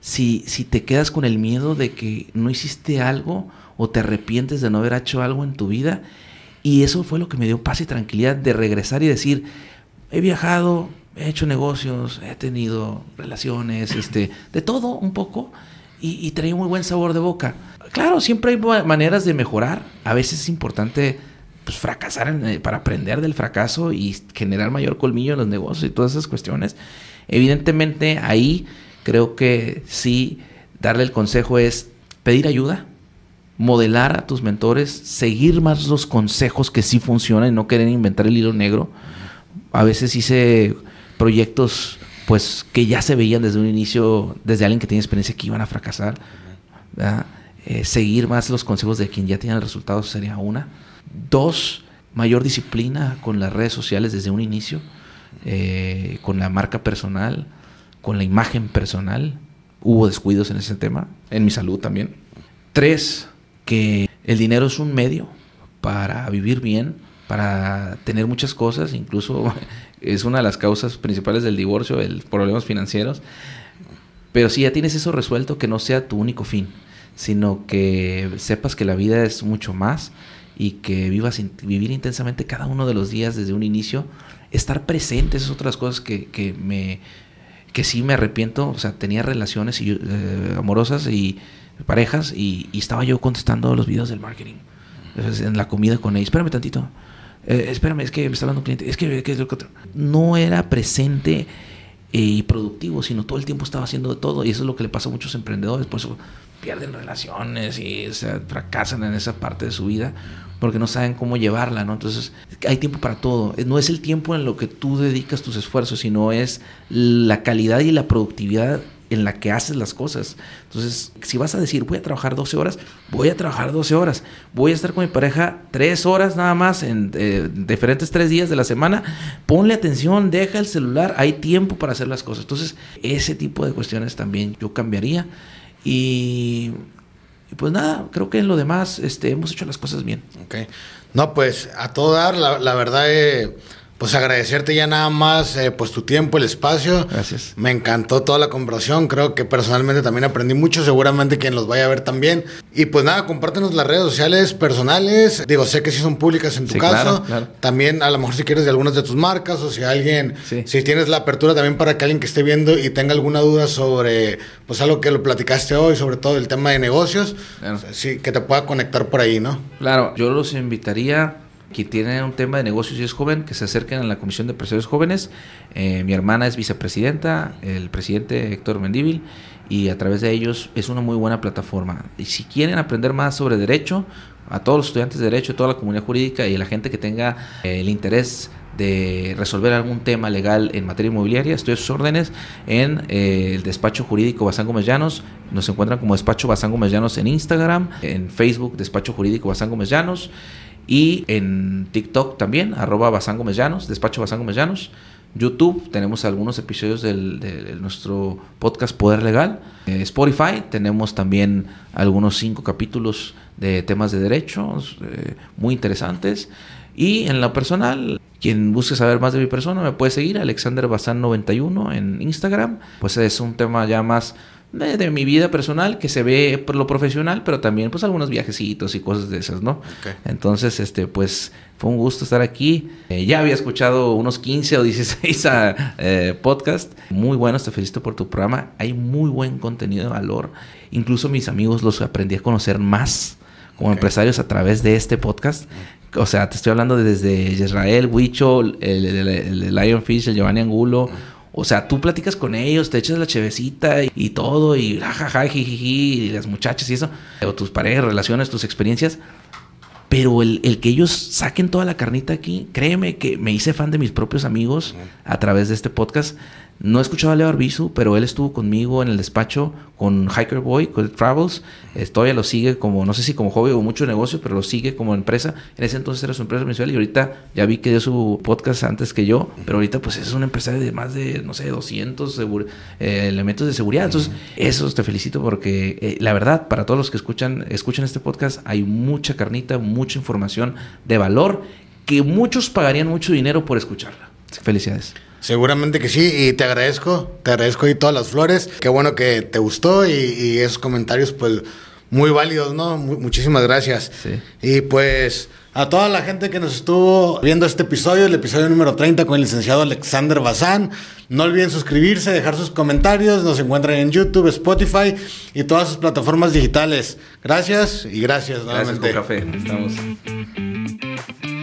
Speaker 1: si, si te quedas con el miedo de que no hiciste algo o te arrepientes de no haber hecho algo en tu vida, y eso fue lo que me dio paz y tranquilidad de regresar y decir, he viajado, he hecho negocios, he tenido relaciones, este, de todo un poco, y, y traía muy buen sabor de boca. Claro, siempre hay maneras de mejorar. A veces es importante pues, fracasar, eh, para aprender del fracaso y generar mayor colmillo en los negocios y todas esas cuestiones. Evidentemente ahí creo que sí darle el consejo es pedir ayuda, modelar a tus mentores, seguir más los consejos que sí funcionan y no querer inventar el hilo negro. A veces hice proyectos pues que ya se veían desde un inicio, desde alguien que tiene experiencia que iban a fracasar. Eh, seguir más los consejos de quien ya tiene el resultado sería una. Dos, mayor disciplina con las redes sociales desde un inicio, eh, con la marca personal, con la imagen personal. Hubo descuidos en ese tema, en mi salud también. Tres, que el dinero es un medio para vivir bien, para tener muchas cosas, incluso es una de las causas principales del divorcio, los problemas financieros. Pero si ya tienes eso resuelto, que no sea tu único fin, sino que sepas que la vida es mucho más y que vivas, vivir intensamente cada uno de los días desde un inicio. Estar presente, esas otras cosas que, que me que sí me arrepiento, o sea, tenía relaciones eh, amorosas y parejas y, estaba yo contestando los videos del marketing en la comida con ellos. Espérame tantito. Eh, espérame, es que me está hablando un cliente. Es que, No era presente eh, y productivo, sino todo el tiempo estaba haciendo de todo. Y eso es lo que le pasa a muchos emprendedores. Por eso pierden relaciones y o fracasan en esa parte de su vida porque no saben cómo llevarla, ¿no? Entonces, hay tiempo para todo. No es el tiempo en lo que tú dedicas tus esfuerzos, sino es la calidad y la productividad en la que haces las cosas. Entonces, si vas a decir, voy a trabajar 12 horas, voy a trabajar 12 horas. Voy a estar con mi pareja 3 horas nada más en eh, diferentes 3 días de la semana. Ponle atención, deja el celular, hay tiempo para hacer las cosas. Entonces, ese tipo de cuestiones también yo cambiaría. Y pues nada, creo que en lo demás este, hemos hecho las cosas bien.
Speaker 2: Ok. No, pues a todo dar, la, verdad, eh, pues agradecerte ya nada más eh, pues tu tiempo, el espacio. Gracias. Me encantó toda la conversación, creo que personalmente también aprendí mucho, seguramente quien los vaya a ver también. Y pues nada, compártenos las redes sociales personales, digo, sé que sí son públicas en tu caso, también a lo mejor si quieres de algunas de tus marcas o si alguien, si tienes la apertura también para que alguien que esté viendo y tenga alguna duda sobre pues algo que lo platicaste hoy, sobre todo el tema de negocios, que te pueda conectar por ahí, ¿no?
Speaker 1: Claro, yo los invitaría que tiene un tema de negocios y es joven, que se acerquen a la Comisión de Empresarios Jóvenes. Eh, mi hermana es vicepresidenta, el presidente Héctor Mendívil y a través de ellos es una muy buena plataforma. Y si quieren aprender más sobre derecho, a todos los estudiantes de derecho, toda la comunidad jurídica y a la gente que tenga eh, el interés de resolver algún tema legal en materia inmobiliaria, estoy a sus órdenes en eh, el despacho jurídico Basango Mellanos. Nos encuentran como despacho Basango Mellanos en Instagram, en Facebook, despacho jurídico Basango Mellanos. Y en TikTok también, arroba Bazán despacho Bazán Gómez YouTube, tenemos algunos episodios del, de, nuestro podcast Poder Legal. Eh, Spotify, tenemos también algunos cinco capítulos de temas de derechos eh, muy interesantes. Y en lo personal, quien busque saber más de mi persona me puede seguir, Alexander Bazán91 en Instagram. Pues es un tema ya más de, mi vida personal que se ve por lo profesional, pero también pues algunos viajecitos y cosas de esas, ¿no? Entonces, este, pues fue un gusto estar aquí. Eh, ya había escuchado unos 15 o 16 podcasts. Ah, eh, podcast. Muy buenos, te felicito por tu programa. Hay muy buen contenido de valor. Incluso mis amigos los aprendí a conocer más como empresarios a través de este podcast. O sea, te estoy hablando desde Israel, Huicho, el, Lionfish, el Giovanni Angulo. O sea, tú platicas con ellos, te echas la chevecita y, y todo, y ah, jajaja, jiji, y las muchachas y eso, o tus parejas, relaciones, tus experiencias. Pero el, el, que ellos saquen toda la carnita aquí, créeme que me hice fan de mis propios amigos a través de este podcast. No escuchado a Leo Arbizu, pero él estuvo conmigo en el despacho con Hiker Boy, con Travels. Eh, todavía lo sigue como, no sé si como hobby o mucho negocio, pero lo sigue como empresa. En ese entonces era su empresa principal y ahorita ya vi que dio su podcast antes que yo, pero ahorita pues es una empresa de más de, no sé, 200 eh, elementos de seguridad. Entonces, eso te felicito porque eh, la verdad, para todos los que escuchan, escuchan este podcast, hay mucha carnita, mucha información de valor que muchos pagarían mucho
Speaker 2: dinero por escucharla. Felicidades. Seguramente que sí, y te agradezco, te agradezco y todas las flores. Qué bueno que te gustó y, esos comentarios, pues, muy válidos, ¿no? muchísimas gracias. Y pues, a toda la gente que nos estuvo viendo este episodio, el episodio número 30 con el licenciado Alexander Bazán, no olviden suscribirse, dejar sus comentarios, nos encuentran en YouTube, Spotify y todas sus plataformas digitales. Gracias y gracias nuevamente. Gracias café.
Speaker 1: Estamos.